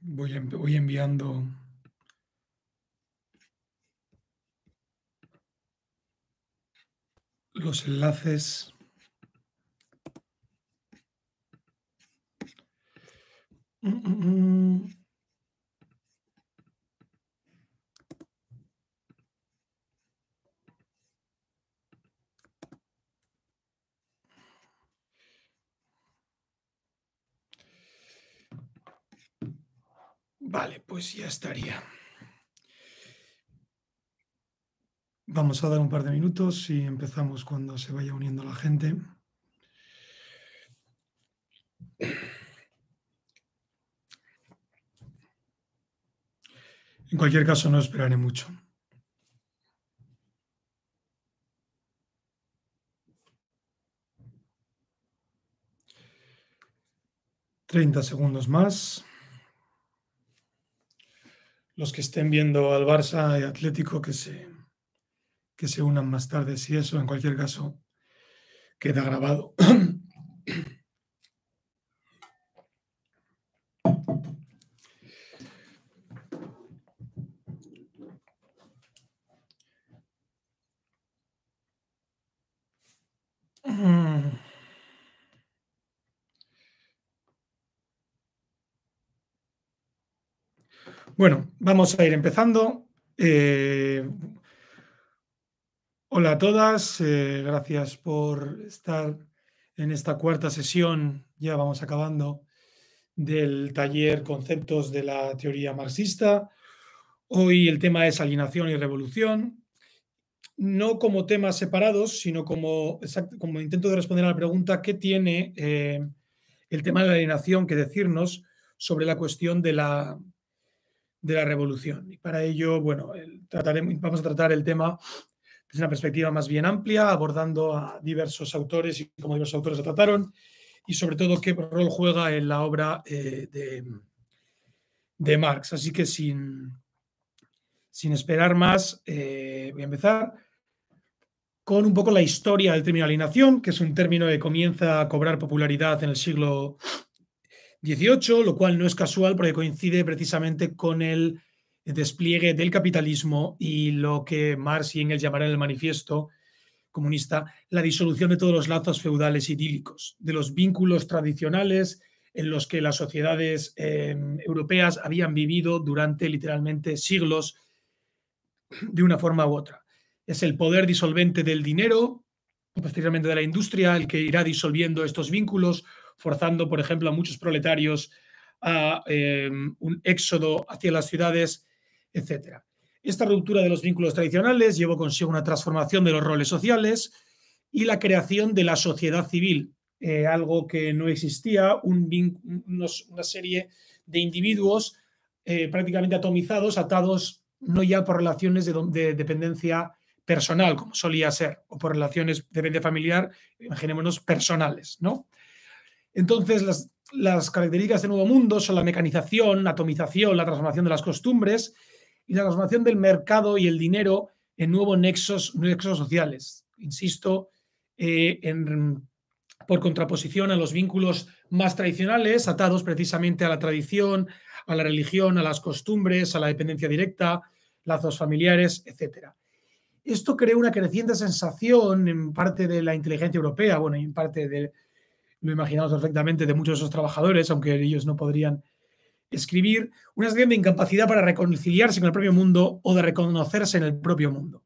voy, enviando los enlaces mm, mm, mm. Vale, pues ya estaría. Vamos a dar un par de minutos y empezamos cuando se vaya uniendo la gente. En cualquier caso, no esperaré mucho. Treinta segundos más los que estén viendo al Barça y Atlético que se, que se unan más tarde, si eso, en cualquier caso, queda grabado. Bueno, vamos a ir empezando. Eh, hola a todas, eh, gracias por estar en esta cuarta sesión, ya vamos acabando, del taller Conceptos de la Teoría Marxista. Hoy el tema es alienación y revolución, no como temas separados, sino como, como intento de responder a la pregunta qué tiene eh, el tema de la alienación que decirnos sobre la cuestión de la de la revolución. Y para ello, bueno, trataremos, vamos a tratar el tema desde una perspectiva más bien amplia, abordando a diversos autores y cómo diversos autores lo trataron, y sobre todo qué rol juega en la obra eh, de, Marx. Así que sin, sin esperar más, eh, voy a empezar con un poco la historia del término alienación, que es un término que comienza a cobrar popularidad en el siglo 18, lo cual no es casual porque coincide precisamente con el despliegue del capitalismo y lo que Marx y Engels llamarán el manifiesto comunista la disolución de todos los lazos feudales idílicos, de los vínculos tradicionales en los que las sociedades em, europeas habían vivido durante literalmente siglos de una forma u otra. Es el poder disolvente del dinero, posteriormente de la industria, el que irá disolviendo estos vínculos, forzando, por ejemplo, a muchos proletarios a em, un éxodo hacia las ciudades, etc. Esta ruptura de los vínculos tradicionales llevó consigo una transformación de los roles sociales y la creación de la sociedad civil, eh, algo que no existía, un una serie de individuos eh, prácticamente atomizados, atados no ya por relaciones de, de, dependencia personal, como solía ser, o por relaciones de dependencia familiar, imaginémonos, personales, ¿no? Entonces, las, características de Nuevo Mundo son la mecanización, la atomización, la transformación de las costumbres y la transformación del mercado y el dinero en nuevos nexos, nexos sociales. Insisto, eh, por contraposición a los vínculos más tradicionales, atados precisamente a la tradición, a la religión, a las costumbres, a la dependencia directa, lazos familiares, etc. Esto creó una creciente sensación en parte de la inteligencia europea, bueno, y en parte del lo imaginamos perfectamente, de muchos de esos trabajadores, aunque ellos no podrían escribir, una sensación de incapacidad para reconciliarse con el propio mundo o de reconocerse en el propio mundo.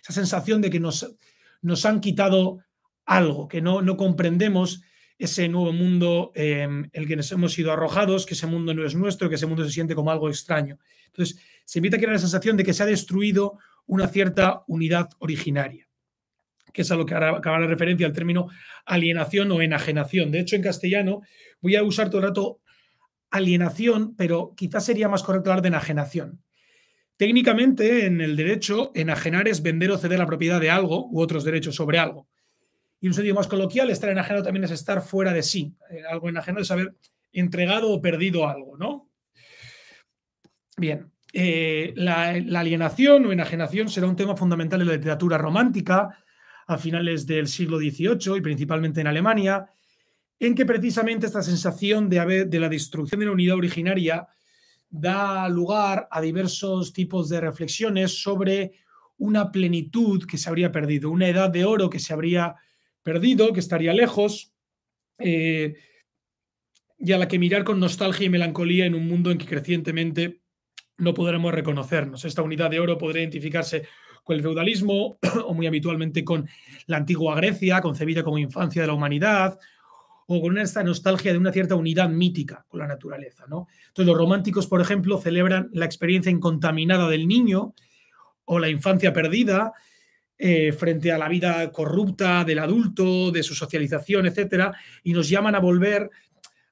Esa sensación de que nos, nos han quitado algo, que no, no comprendemos ese nuevo mundo en em, el que nos hemos sido arrojados, que ese mundo no es nuestro, que ese mundo se siente como algo extraño. Entonces, se invita a crear la sensación de que se ha destruido una cierta unidad originaria que es a lo que acaba la referencia al término alienación o enajenación. De hecho, en castellano voy a usar todo el rato alienación, pero quizás sería más correcto hablar de enajenación. Técnicamente, en el derecho, enajenar es vender o ceder la propiedad de algo u otros derechos sobre algo. Y un sentido más coloquial, estar enajenado también es estar fuera de sí. Eh, algo enajenado es haber entregado o perdido algo, ¿no? Bien, eh, la, alienación o enajenación será un tema fundamental en la literatura romántica, a finales del siglo XVIII y principalmente en Alemania, en que precisamente esta sensación de, de la destrucción de la unidad originaria da lugar a diversos tipos de reflexiones sobre una plenitud que se habría perdido, una edad de oro que se habría perdido, que estaría lejos, eh, y a la que mirar con nostalgia y melancolía en un mundo en que crecientemente no podremos reconocernos. Esta unidad de oro podría identificarse con el feudalismo o muy habitualmente con la antigua Grecia, concebida como infancia de la humanidad, o con esta nostalgia de una cierta unidad mítica con la naturaleza. ¿no? Entonces los románticos, por ejemplo, celebran la experiencia incontaminada del niño o la infancia perdida eh, frente a la vida corrupta del adulto, de su socialización, etc. Y nos llaman a volver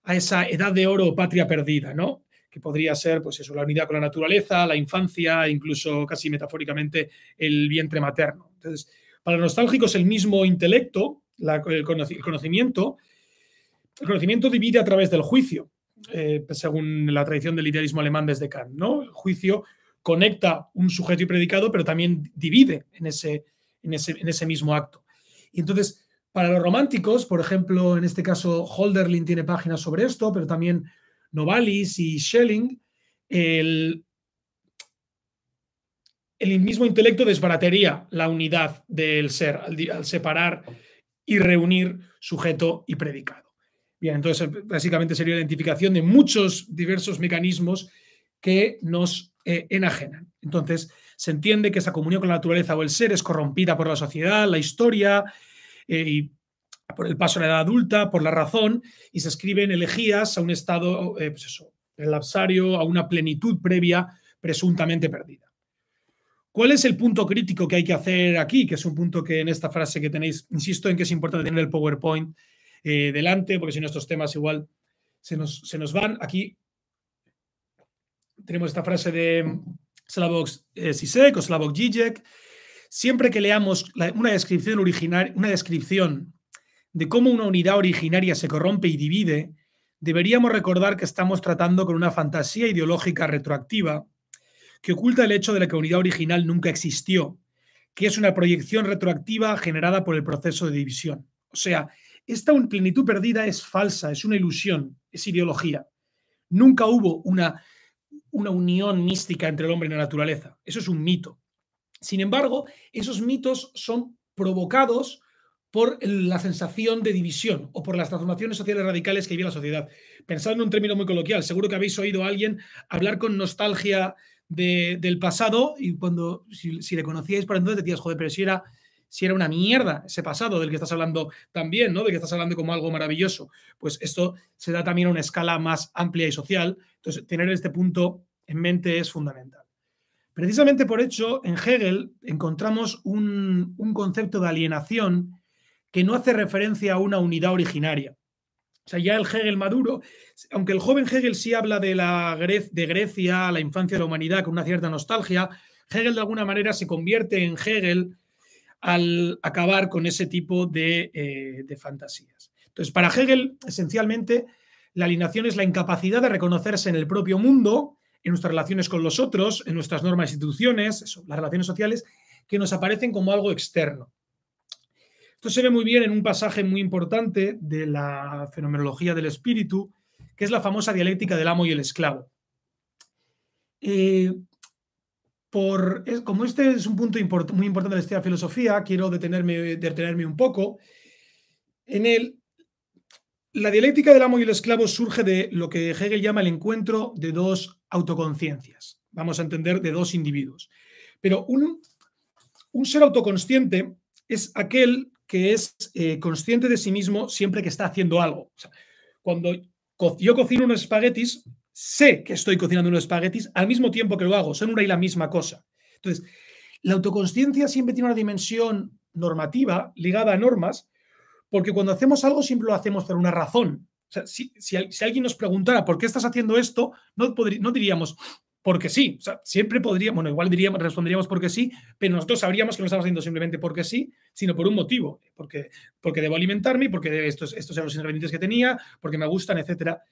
a esa edad de oro o patria perdida, ¿no? que podría ser, pues eso, la unidad con la naturaleza, la infancia, incluso casi metafóricamente el vientre materno. Entonces, para los nostálgicos el mismo intelecto, el, conocimiento, el conocimiento divide a través del juicio, eh, según la tradición del idealismo alemán desde Kant, ¿no? El juicio conecta un sujeto y predicado, pero también divide en ese, en ese, en ese mismo acto. Y entonces, para los románticos, por ejemplo, en este caso Holderlin tiene páginas sobre esto, pero también Novalis y Schelling, el, el mismo intelecto desbaratería la unidad del ser al, separar y reunir sujeto y predicado. Bien, entonces básicamente sería la identificación de muchos diversos mecanismos que nos eh, enajenan. Entonces, se entiende que esa comunión con la naturaleza o el ser es corrompida por la sociedad, la historia eh, y por el paso a la edad adulta, por la razón, y se escriben elegías a un estado, eh, pues eso, lapsario a una plenitud previa presuntamente perdida. ¿Cuál es el punto crítico que hay que hacer aquí? Que es un punto que en esta frase que tenéis, insisto en que es importante tener el PowerPoint eh, delante, porque si no estos temas igual se nos, se nos, van. Aquí tenemos esta frase de Slavoj Sisek eh, o Slavoj Zizek Siempre que leamos una descripción original, una descripción de cómo una unidad originaria se corrompe y divide, deberíamos recordar que estamos tratando con una fantasía ideológica retroactiva que oculta el hecho de que la unidad original nunca existió, que es una proyección retroactiva generada por el proceso de división. O sea, esta plenitud perdida es falsa, es una ilusión, es ideología. Nunca hubo una, una unión mística entre el hombre y la naturaleza. Eso es un mito. Sin embargo, esos mitos son provocados por la sensación de división o por las transformaciones sociales radicales que vive la sociedad. Pensad en un término muy coloquial, seguro que habéis oído a alguien hablar con nostalgia del pasado y cuando, si, le conocíais por entonces, decías, joder, pero si era, si era una mierda ese pasado del que estás hablando también, ¿no? De que estás hablando como algo maravilloso. Pues esto se da también a una escala más amplia y social. Entonces, tener este punto en mente es fundamental. Precisamente por hecho, en Hegel encontramos un, un concepto de alienación que no hace referencia a una unidad originaria. O sea, ya el Hegel maduro, aunque el joven Hegel sí habla de, la de Grecia, la infancia de la humanidad, con una cierta nostalgia, Hegel de alguna manera se convierte en Hegel al acabar con ese tipo eh, de, fantasías. Entonces, para Hegel, esencialmente, la alineación es la incapacidad de reconocerse en el propio mundo, en nuestras relaciones con los otros, en nuestras normas e instituciones, las relaciones sociales, que nos aparecen como algo externo. Esto se ve muy bien en un pasaje muy importante de la fenomenología del espíritu, que es la famosa dialéctica del amo y el esclavo. Eh, por, como este es un punto muy importante de la filosofía, quiero detenerme, detenerme un poco. En él, la dialéctica del amo y el esclavo surge de lo que Hegel llama el encuentro de dos autoconciencias, vamos a entender, de dos individuos. Pero un, un ser autoconsciente es aquel que es eh, consciente de sí mismo siempre que está haciendo algo. cuando yo cocino unos espaguetis, sé que estoy cocinando unos espaguetis al mismo tiempo que lo hago, son una y la misma cosa. Entonces, la autoconsciencia siempre tiene una dimensión normativa ligada a normas, porque cuando hacemos algo siempre lo hacemos por una razón. si, alguien nos preguntara por qué estás haciendo esto, no, no diríamos, porque sí. siempre podríamos, bueno, igual diríamos, responderíamos porque sí, pero nosotros sabríamos que no estamos haciendo simplemente porque sí, sino por un motivo, porque, porque debo alimentarme, porque estos, estos eran los ingredientes que tenía, porque me gustan, etcétera,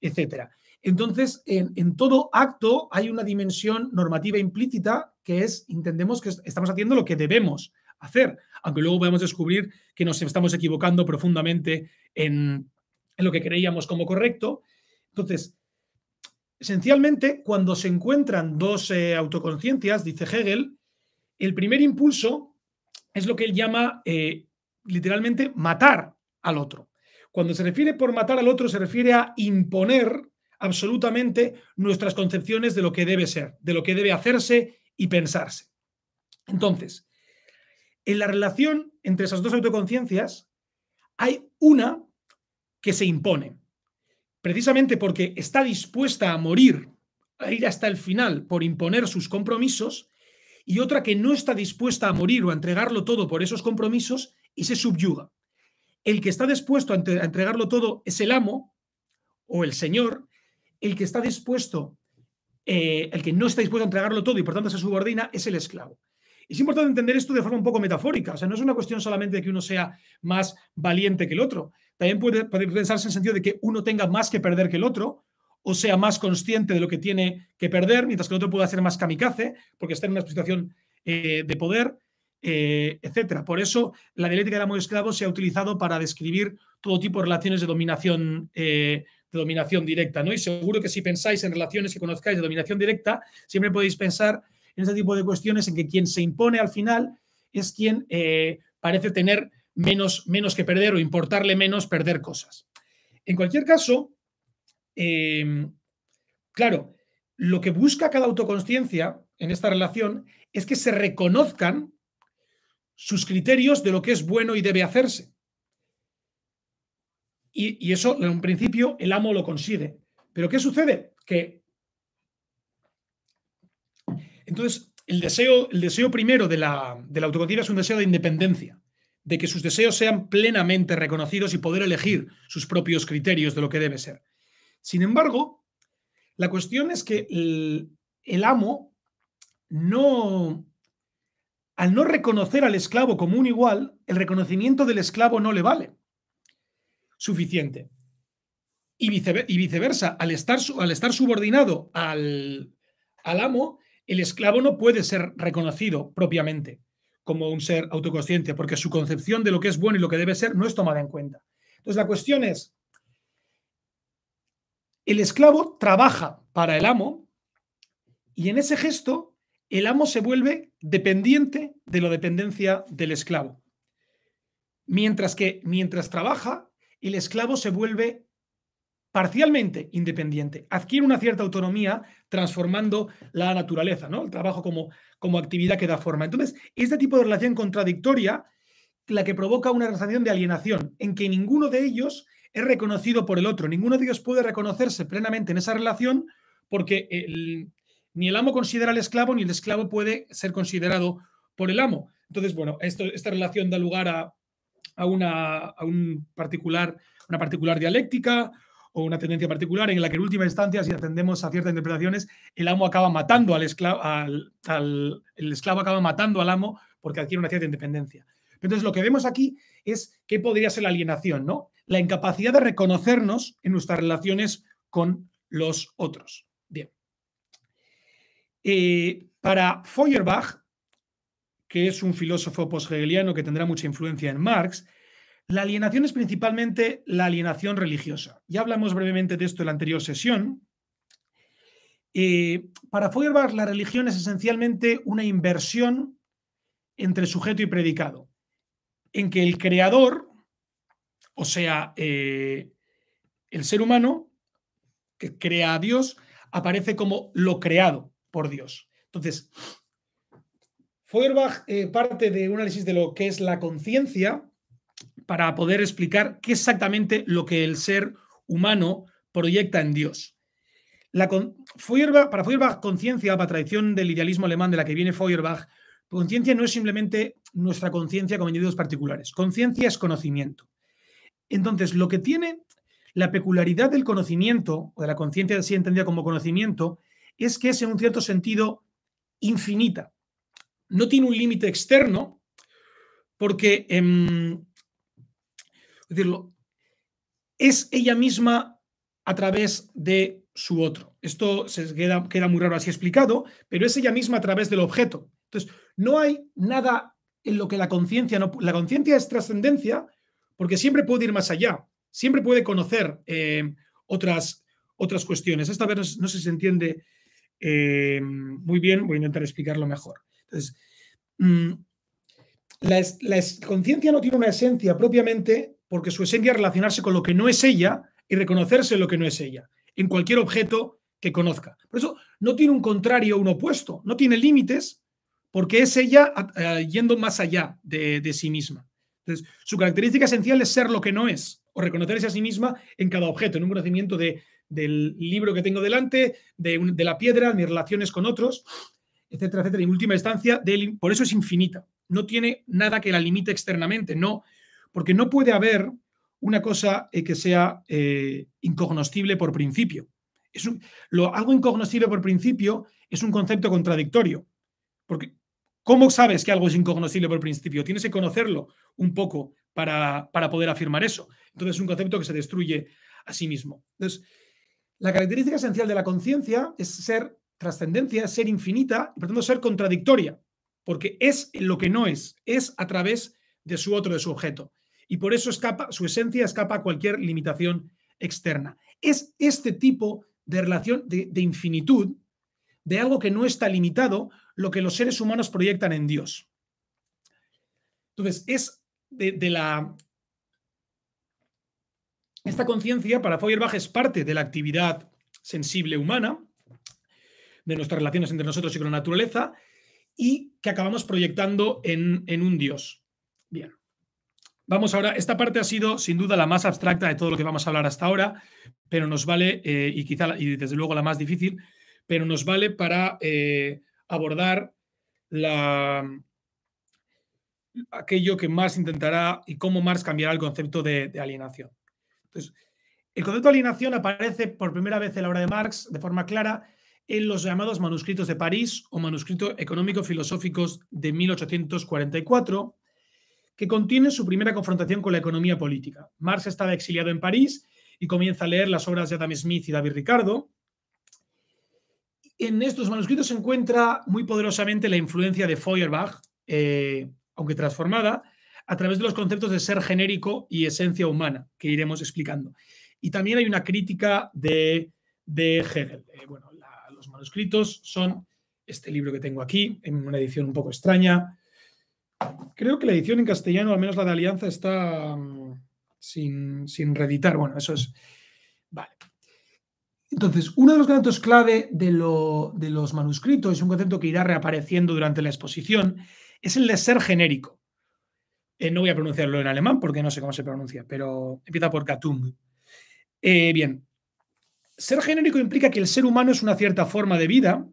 etcétera. Entonces, en, todo acto hay una dimensión normativa implícita que es, entendemos que estamos haciendo lo que debemos hacer, aunque luego podemos descubrir que nos estamos equivocando profundamente en lo que creíamos como correcto. Entonces, Esencialmente, cuando se encuentran dos eh, autoconciencias, dice Hegel, el primer impulso es lo que él llama eh, literalmente matar al otro. Cuando se refiere por matar al otro, se refiere a imponer absolutamente nuestras concepciones de lo que debe ser, de lo que debe hacerse y pensarse. Entonces, en la relación entre esas dos autoconciencias hay una que se impone, precisamente porque está dispuesta a morir, a ir hasta el final por imponer sus compromisos, y otra que no está dispuesta a morir o a entregarlo todo por esos compromisos y se subyuga. El que está dispuesto a entregarlo todo es el amo o el señor, el que está dispuesto, eh, el que no está dispuesto a entregarlo todo y por tanto se subordina es el esclavo. Es importante entender esto de forma un poco metafórica, o sea, no es una cuestión solamente de que uno sea más valiente que el otro, también puede, pensarse en el sentido de que uno tenga más que perder que el otro, o sea más consciente de lo que tiene que perder, mientras que el otro pueda ser más kamikaze, porque está en una situación eh, de poder, eh, etc. Por eso la dialéctica del amo y esclavo se ha utilizado para describir todo tipo de relaciones de dominación, eh, de dominación directa. ¿no? Y seguro que si pensáis en relaciones que conozcáis de dominación directa, siempre podéis pensar en ese tipo de cuestiones en que quien se impone al final es quien parece tener menos, que perder o importarle menos perder cosas. En cualquier caso, em, claro, lo que busca cada autoconsciencia en esta relación es que se reconozcan sus criterios de lo que es bueno y debe hacerse. Y, eso, en un principio, el amo lo consigue. Pero ¿qué sucede? Que entonces, el deseo, el deseo primero de la, de la autoconciencia es un deseo de independencia de que sus deseos sean plenamente reconocidos y poder elegir sus propios criterios de lo que debe ser. Sin embargo, la cuestión es que el, amo no, al no reconocer al esclavo como un igual, el reconocimiento del esclavo no le vale suficiente. Y, y viceversa, al estar, al estar subordinado al amo, el esclavo no puede ser reconocido propiamente como un ser autoconsciente, porque su concepción de lo que es bueno y lo que debe ser no es tomada en cuenta. Entonces la cuestión es, el esclavo trabaja para el amo y en ese gesto el amo se vuelve dependiente de la dependencia del esclavo. Mientras que mientras trabaja, el esclavo se vuelve parcialmente independiente, adquiere una cierta autonomía transformando la naturaleza, ¿no? El trabajo como, como actividad que da forma. Entonces, este tipo de relación contradictoria, la que provoca una relación de alienación, en que ninguno de ellos es reconocido por el otro, ninguno de ellos puede reconocerse plenamente en esa relación porque ni el amo considera al esclavo ni el esclavo puede ser considerado por el amo. Entonces, bueno, esta relación da lugar a, a, un particular, una particular dialéctica, o una tendencia particular, en la que en última instancia, si atendemos a ciertas interpretaciones, el amo acaba matando al esclavo, el esclavo acaba matando al amo porque adquiere una cierta independencia. Entonces, lo que vemos aquí es qué podría ser la alienación, ¿no? La incapacidad de reconocernos en nuestras relaciones con los otros. Bien. Eh, para Feuerbach, que es un filósofo poshegeliano que tendrá mucha influencia en Marx, la alienación es principalmente la alienación religiosa. Ya hablamos brevemente de esto en la anterior sesión. Eh, para Feuerbach, la religión es esencialmente una inversión entre sujeto y predicado, en que el creador, o sea, eh, el ser humano que crea a Dios, aparece como lo creado por Dios. Entonces, Feuerbach eh, parte de un análisis de lo que es la conciencia para poder explicar qué es exactamente lo que el ser humano proyecta en Dios. La para Feuerbach, conciencia, para tradición del idealismo alemán de la que viene Feuerbach, conciencia no es simplemente nuestra conciencia como individuos particulares. Conciencia es conocimiento. Entonces, lo que tiene la peculiaridad del conocimiento, o de la conciencia así entendida como conocimiento, es que es en un cierto sentido infinita. No tiene un límite externo, porque em, decirlo, es ella misma a través de su otro. Esto se queda, queda muy raro así explicado, pero es ella misma a través del objeto. Entonces, no hay nada en lo que la conciencia no. La conciencia es trascendencia porque siempre puede ir más allá, siempre puede conocer eh, otras, otras cuestiones. Esta vez no, se entiende eh, muy bien, voy a intentar explicarlo mejor. Entonces, mm, la conciencia no tiene una esencia propiamente porque su esencia es relacionarse con lo que no es ella y reconocerse lo que no es ella, en cualquier objeto que conozca. Por eso no tiene un contrario, o un opuesto, no tiene límites, porque es ella ah, eh, yendo más allá de, sí misma. Entonces, su característica esencial es ser lo que no es, o reconocerse a sí misma en cada objeto, en un conocimiento del libro que tengo delante, de, la piedra, mis relaciones con otros, etcétera, etcétera. En última instancia, por eso es infinita. No tiene nada que la limite externamente. No, porque no puede haber una cosa eh, que sea eh, incognoscible por principio. Es algo incognoscible por principio es un concepto contradictorio. Porque, ¿cómo sabes que algo es incognoscible por principio? Tienes que conocerlo un poco para, poder afirmar eso. Entonces, es un concepto que se destruye a sí mismo. Entonces, la característica esencial de la conciencia es ser trascendencia, ser infinita y, por tanto, ser contradictoria. Porque es lo que no es, es a través de su otro, de su objeto y por eso escapa, su esencia escapa a cualquier limitación externa. Es este tipo de relación de, infinitud, de algo que no está limitado, lo que los seres humanos proyectan en Dios. Entonces, es de, la... Esta conciencia para Feuerbach es parte de la actividad sensible humana, de nuestras relaciones entre nosotros y con la naturaleza, y que acabamos proyectando en, en un Dios. Bien. Vamos ahora, esta parte ha sido sin duda la más abstracta de todo lo que vamos a hablar hasta ahora, pero nos vale, eh, y quizá, y desde luego la más difícil, pero nos vale para eh, abordar la, aquello que Marx intentará y cómo Marx cambiará el concepto de, de alienación. Entonces, el concepto de alienación aparece por primera vez en la obra de Marx de forma clara en los llamados manuscritos de París o manuscritos económico filosóficos de 1844, que contiene su primera confrontación con la economía política. Marx estaba exiliado en París y comienza a leer las obras de Adam Smith y David Ricardo. En estos manuscritos se encuentra muy poderosamente la influencia de Feuerbach, eh, aunque transformada, a través de los conceptos de ser genérico y esencia humana, que iremos explicando. Y también hay una crítica de, de Hegel. Eh, bueno, los manuscritos son este libro que tengo aquí, en una edición un poco extraña, Creo que la edición en castellano, al menos la de Alianza, está mm, sin, sin reeditar. Bueno, eso es. Vale. Entonces, uno de los conceptos clave de, los manuscritos, es un concepto que irá reapareciendo durante la exposición, es el de ser genérico. Eh, no voy a pronunciarlo en alemán porque no sé cómo se pronuncia, pero empieza por Katung. Eh, bien, ser genérico implica que el ser humano es una cierta forma de vida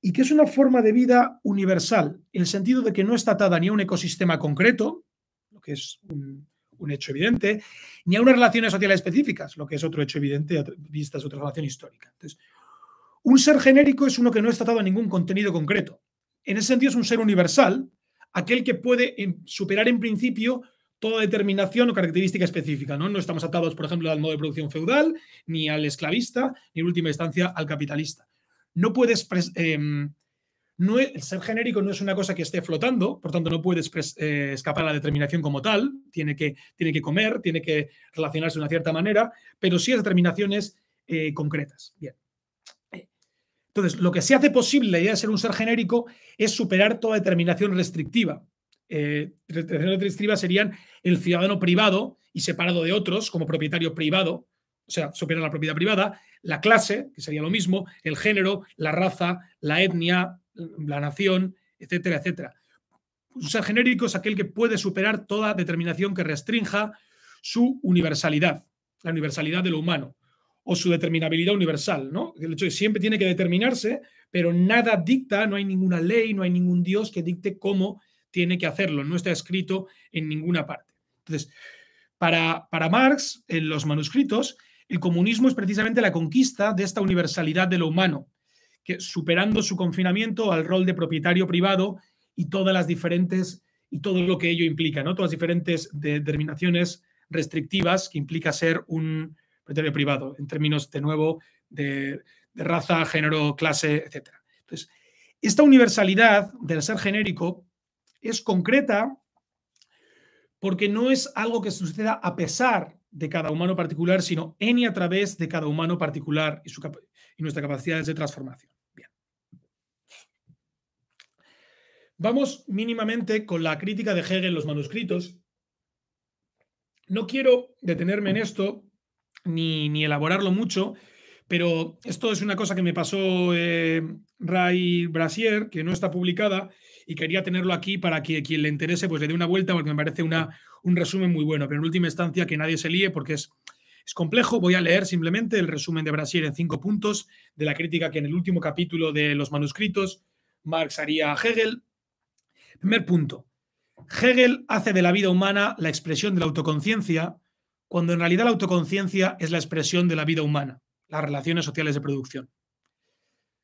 y que es una forma de vida universal, en el sentido de que no está atada ni a un ecosistema concreto, lo que es un, hecho evidente, ni a unas relaciones sociales específicas, lo que es otro hecho evidente vista su relación histórica. Entonces, un ser genérico es uno que no está atado a ningún contenido concreto. En ese sentido es un ser universal, aquel que puede eh, superar en principio toda determinación o característica específica. ¿no? no estamos atados, por ejemplo, al modo de producción feudal, ni al esclavista, ni en última instancia al capitalista no puedes... Em, e-, el ser genérico no es una cosa que esté flotando, por tanto no puedes eh, escapar a la determinación como tal, tiene que, tiene que comer, tiene que relacionarse de una cierta manera, pero sí es determinaciones eh, concretas. Bien. Entonces, lo que se hace posible, la idea de ser un ser genérico, es superar toda determinación restrictiva. Eh, determinación restrictiva serían el ciudadano privado y separado de otros como propietario privado, o sea, supera la propiedad privada, la clase, que sería lo mismo, el género, la raza, la etnia, la nación, etcétera, etcétera. Un ser genérico es aquel que puede superar toda determinación que restrinja su universalidad, la universalidad de lo humano, o su determinabilidad universal, ¿no? El hecho de que siempre tiene que determinarse, pero nada dicta, no hay ninguna ley, no hay ningún Dios que dicte cómo tiene que hacerlo, no está escrito en ninguna parte. Entonces, para, para Marx, en los manuscritos, el comunismo es precisamente la conquista de esta universalidad de lo humano, que superando su confinamiento al rol de propietario privado y todas las diferentes y todo lo que ello implica, ¿no? Todas las diferentes determinaciones restrictivas que implica ser un propietario privado en términos de nuevo de, raza, género, clase, etc. Entonces, esta universalidad del ser genérico es concreta porque no es algo que suceda a pesar de cada humano particular, sino en y a través de cada humano particular y, su y nuestras capacidades de transformación. Bien. Vamos mínimamente con la crítica de Hegel en los manuscritos. No quiero detenerme en esto ni, ni elaborarlo mucho, pero esto es una cosa que me pasó eh, Ray Brasier, que no está publicada, y quería tenerlo aquí para que quien le interese pues le dé una vuelta, porque me parece una, un resumen muy bueno. Pero en última instancia, que nadie se líe, porque es, es complejo. Voy a leer simplemente el resumen de Brasier en cinco puntos, de la crítica que en el último capítulo de los manuscritos Marx haría a Hegel. Primer punto. Hegel hace de la vida humana la expresión de la autoconciencia, cuando en realidad la autoconciencia es la expresión de la vida humana las relaciones sociales de producción.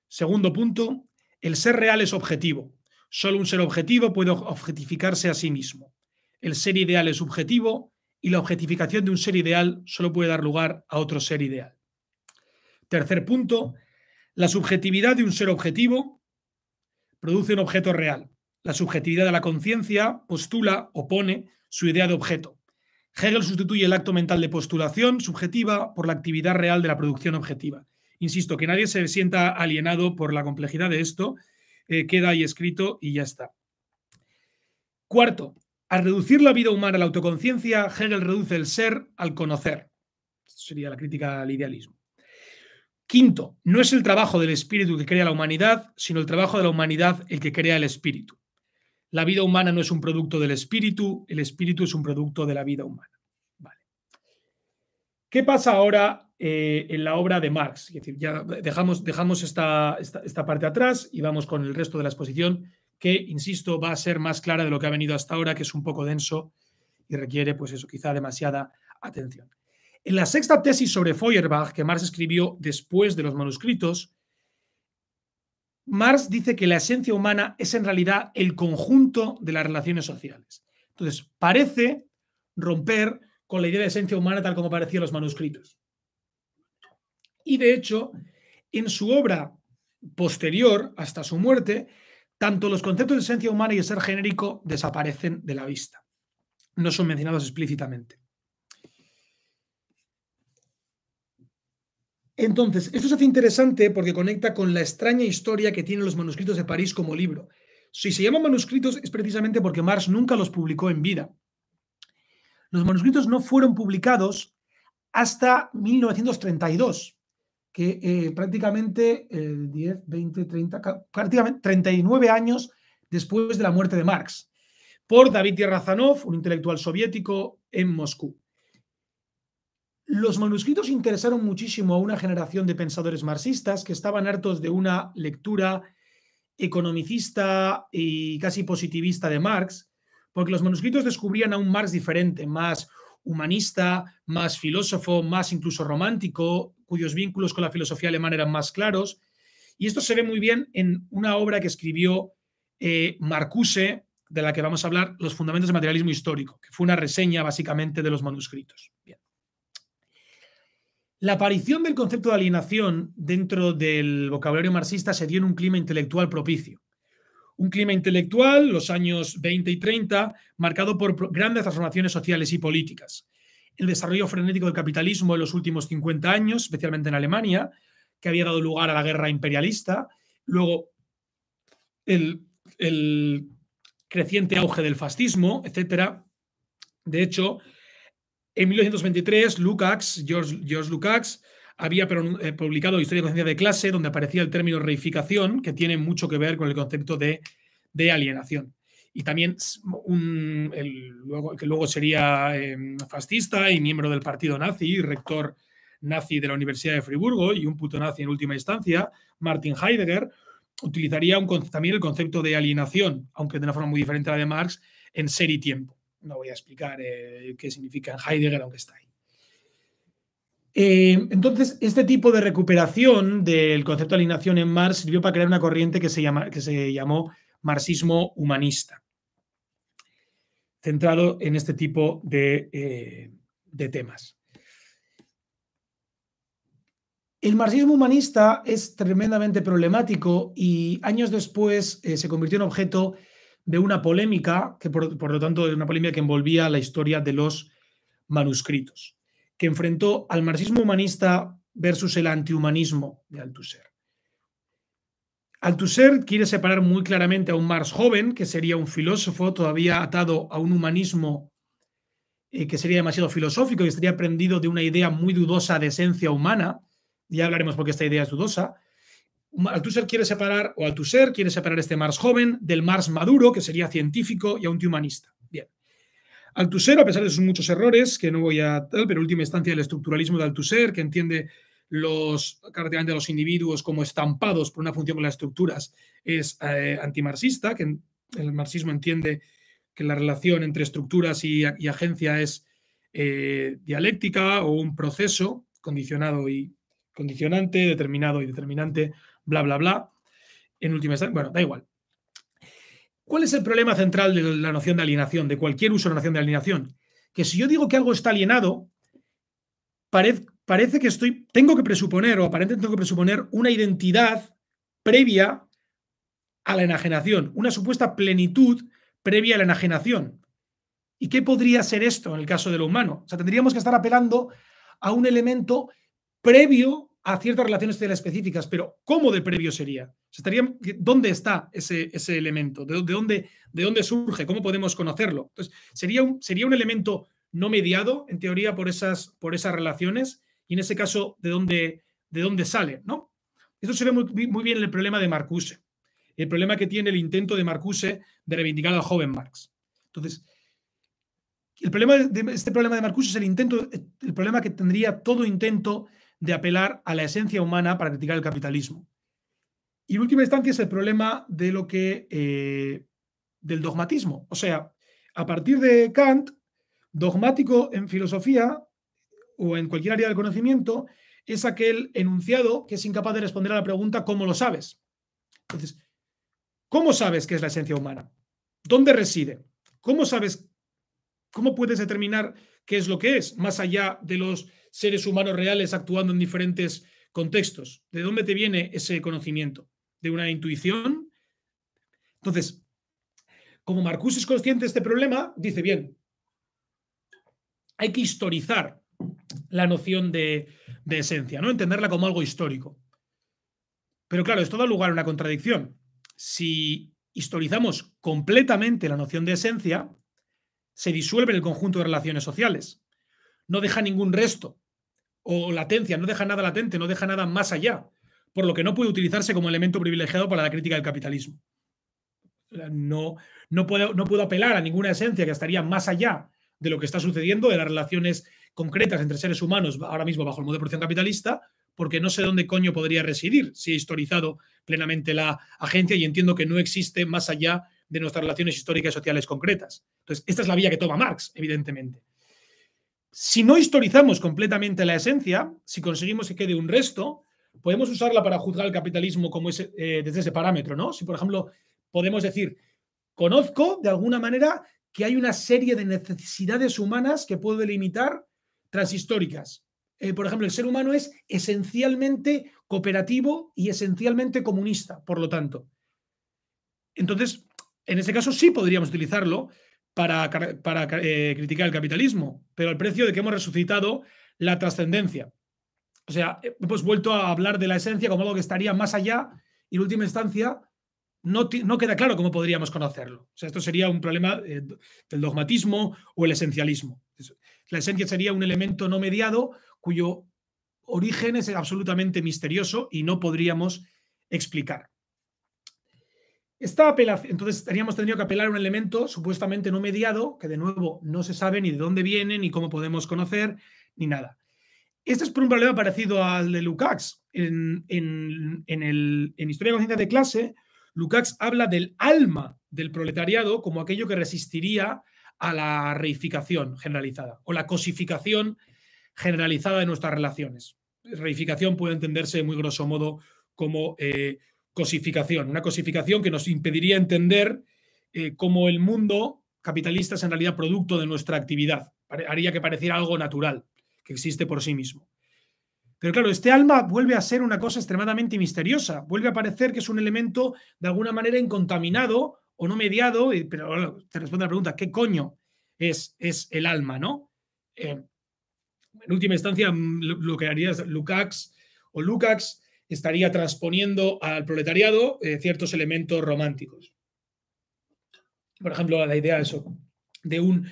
Segundo punto, el ser real es objetivo. Solo un ser objetivo puede objetificarse a sí mismo. El ser ideal es subjetivo y la objetificación de un ser ideal solo puede dar lugar a otro ser ideal. Tercer punto, la subjetividad de un ser objetivo produce un objeto real. La subjetividad de la conciencia postula, o pone su idea de objeto. Hegel sustituye el acto mental de postulación subjetiva por la actividad real de la producción objetiva. Insisto, que nadie se sienta alienado por la complejidad de esto, eh, queda ahí escrito y ya está. Cuarto, al reducir la vida humana a la autoconciencia, Hegel reduce el ser al conocer. sería la crítica al idealismo. Quinto, no es el trabajo del espíritu que crea la humanidad, sino el trabajo de la humanidad el que crea el espíritu. La vida humana no es un producto del espíritu, el espíritu es un producto de la vida humana. Vale. ¿Qué pasa ahora eh, en la obra de Marx? decir, ya dejamos, dejamos esta, esta, esta parte atrás y vamos con el resto de la exposición, que, insisto, va a ser más clara de lo que ha venido hasta ahora, que es un poco denso y requiere, pues eso, quizá demasiada atención. En la sexta tesis sobre Feuerbach, que Marx escribió después de los manuscritos, Marx dice que la esencia humana es en realidad el conjunto de las relaciones sociales. Entonces, parece romper con la idea de esencia humana tal como aparecía los manuscritos. Y de hecho, en su obra posterior, hasta su muerte, tanto los conceptos de esencia humana y el ser genérico desaparecen de la vista. No son mencionados explícitamente. Entonces, esto se hace interesante porque conecta con la extraña historia que tienen los manuscritos de París como libro. Si se llaman manuscritos es precisamente porque Marx nunca los publicó en vida. Los manuscritos no fueron publicados hasta 1932, que eh, prácticamente 10, 20, 30, prácticamente 39 años después de la muerte de Marx, por David Yerrazanov, un intelectual soviético en Moscú. Los manuscritos interesaron muchísimo a una generación de pensadores marxistas que estaban hartos de una lectura economicista y casi positivista de Marx, porque los manuscritos descubrían a un Marx diferente, más humanista, más filósofo, más incluso romántico, cuyos vínculos con la filosofía alemana eran más claros. Y esto se ve muy bien en una obra que escribió eh, Marcuse, de la que vamos a hablar, Los Fundamentos del Materialismo Histórico, que fue una reseña básicamente de los manuscritos. La aparición del concepto de alienación dentro del vocabulario marxista se dio en un clima intelectual propicio. Un clima intelectual, los años 20 y 30, marcado por grandes transformaciones sociales y políticas. El desarrollo frenético del capitalismo en los últimos 50 años, especialmente en Alemania, que había dado lugar a la guerra imperialista. Luego, el, creciente auge del fascismo, etc. De hecho, en 1923, George, George había eh, publicado Historia de Conciencia de Clase, donde aparecía el término reificación, que tiene mucho que ver con el concepto de, alienación. Y también un, luego, que luego sería em, fascista y miembro del partido nazi rector nazi de la Universidad de Friburgo y un puto nazi en última instancia, Martin Heidegger, utilizaría un, también el concepto de alienación, aunque de una forma muy diferente a la de Marx, en ser y tiempo no voy a explicar eh, qué significa Heidegger, aunque está ahí. Eh, entonces, este tipo de recuperación del concepto de alineación en Marx sirvió para crear una corriente que se, llamó marxismo humanista, centrado en este tipo eh, de, temas. El marxismo humanista es tremendamente problemático y años después se convirtió en objeto de una polémica, que por, lo tanto es una polémica que envolvía la historia de los manuscritos, que enfrentó al marxismo humanista versus el antihumanismo de Althusser. Althusser quiere separar muy claramente a un Marx joven, que sería un filósofo todavía atado a un humanismo eh, que sería demasiado filosófico y estaría prendido de una idea muy dudosa de esencia humana, ya hablaremos porque esta idea es dudosa, Althusser quiere separar, o Althusser quiere separar este Mars joven del Mars maduro, que sería científico y antihumanista. Bien. Althusser, a pesar de sus muchos errores, que no voy a tal, pero última instancia el estructuralismo de Althusser, que entiende los, de los individuos como estampados por una función con las estructuras, es eh, antimarxista, que el marxismo entiende que la relación entre estructuras y, agencia es eh, dialéctica o un proceso condicionado y condicionante, determinado y determinante bla, bla, bla. En última instancia, bueno, da igual. ¿Cuál es el problema central de la noción de alienación, de cualquier uso de la noción de alienación? Que si yo digo que algo está alienado, parece que estoy, tengo que presuponer, o aparentemente tengo que presuponer una identidad previa a la enajenación, una supuesta plenitud previa a la enajenación. ¿Y qué podría ser esto en el caso de lo humano? O sea, tendríamos que estar apelando a un elemento previo a ciertas relaciones específicas, pero ¿cómo de previo sería? Estaría, ¿Dónde está ese, ese elemento? ¿De, dónde, ¿De, dónde, surge? ¿Cómo podemos conocerlo? Entonces, sería un, sería un elemento no mediado, en teoría, por esas, por esas relaciones, y en ese caso, ¿de dónde, de dónde sale? ¿no? Esto se ve muy, bien en el problema de Marcuse, el problema que tiene el intento de Marcuse de reivindicar al joven Marx. Entonces, el problema de, este problema de Marcuse es el intento, el problema que tendría todo intento de apelar a la esencia humana para criticar el capitalismo. Y en última instancia es el problema de lo que, eh, del dogmatismo. O sea, a partir de Kant, dogmático en filosofía o en cualquier área del conocimiento es aquel enunciado que es incapaz de responder a la pregunta ¿cómo lo sabes? Entonces, ¿cómo sabes qué es la esencia humana? ¿Dónde reside? ¿Cómo sabes, cómo puedes determinar qué es lo que es, más allá de los seres humanos reales actuando en diferentes contextos. ¿De dónde te viene ese conocimiento? ¿De una intuición? Entonces, como Marcus es consciente de este problema, dice, bien, hay que historizar la noción de, esencia, ¿no? entenderla como algo histórico. Pero claro, esto da lugar a una contradicción. Si historizamos completamente la noción de esencia, se disuelve el conjunto de relaciones sociales. No deja ningún resto o latencia, no deja nada latente, no deja nada más allá, por lo que no puede utilizarse como elemento privilegiado para la crítica del capitalismo. No, no, puedo, no apelar a ninguna esencia que estaría más allá de lo que está sucediendo, de las relaciones concretas entre seres humanos ahora mismo bajo el modo de producción capitalista, porque no sé dónde coño podría residir si he historizado plenamente la agencia y entiendo que no existe más allá de nuestras relaciones históricas y sociales concretas. Entonces, esta es la vía que toma Marx, evidentemente. Si no historizamos completamente la esencia, si conseguimos que quede un resto, podemos usarla para juzgar el capitalismo como eh, desde ese parámetro, ¿no? Si, por ejemplo, podemos decir, conozco de alguna manera que hay una serie de necesidades humanas que puedo delimitar transhistóricas. Eh, por ejemplo, el ser humano es esencialmente cooperativo y esencialmente comunista, por lo tanto. Entonces, en ese caso sí podríamos utilizarlo, para, eh, criticar el capitalismo, pero al precio de que hemos resucitado la trascendencia. O sea, hemos vuelto a hablar de la esencia como algo que estaría más allá y en última instancia no, queda claro cómo podríamos conocerlo. O sea, esto sería un problema eh, del dogmatismo o el esencialismo. La esencia sería un elemento no mediado cuyo origen es absolutamente misterioso y no podríamos explicar. Esta apelación, entonces teníamos tenido que apelar a un elemento supuestamente no mediado, que de nuevo no se sabe ni de dónde viene, ni cómo podemos conocer, ni nada. Este es por un problema parecido al de Lukács. En, en, Historia de Conciencia de Clase, Lukács habla del alma del proletariado como aquello que resistiría a la reificación generalizada o la cosificación generalizada de nuestras relaciones. Reificación puede entenderse muy grosso modo como eh, cosificación, una cosificación que nos impediría entender eh, cómo el mundo capitalista es en realidad producto de nuestra actividad, haría que pareciera algo natural, que existe por sí mismo. Pero claro, este alma vuelve a ser una cosa extremadamente misteriosa, vuelve a parecer que es un elemento de alguna manera incontaminado o no mediado, pero ahora te responde la pregunta, ¿qué coño es, es el alma? ¿no? Eh, en última instancia, mm, lo que haría es o Lukács estaría transponiendo al proletariado eh, ciertos elementos románticos. Por ejemplo, la idea de un,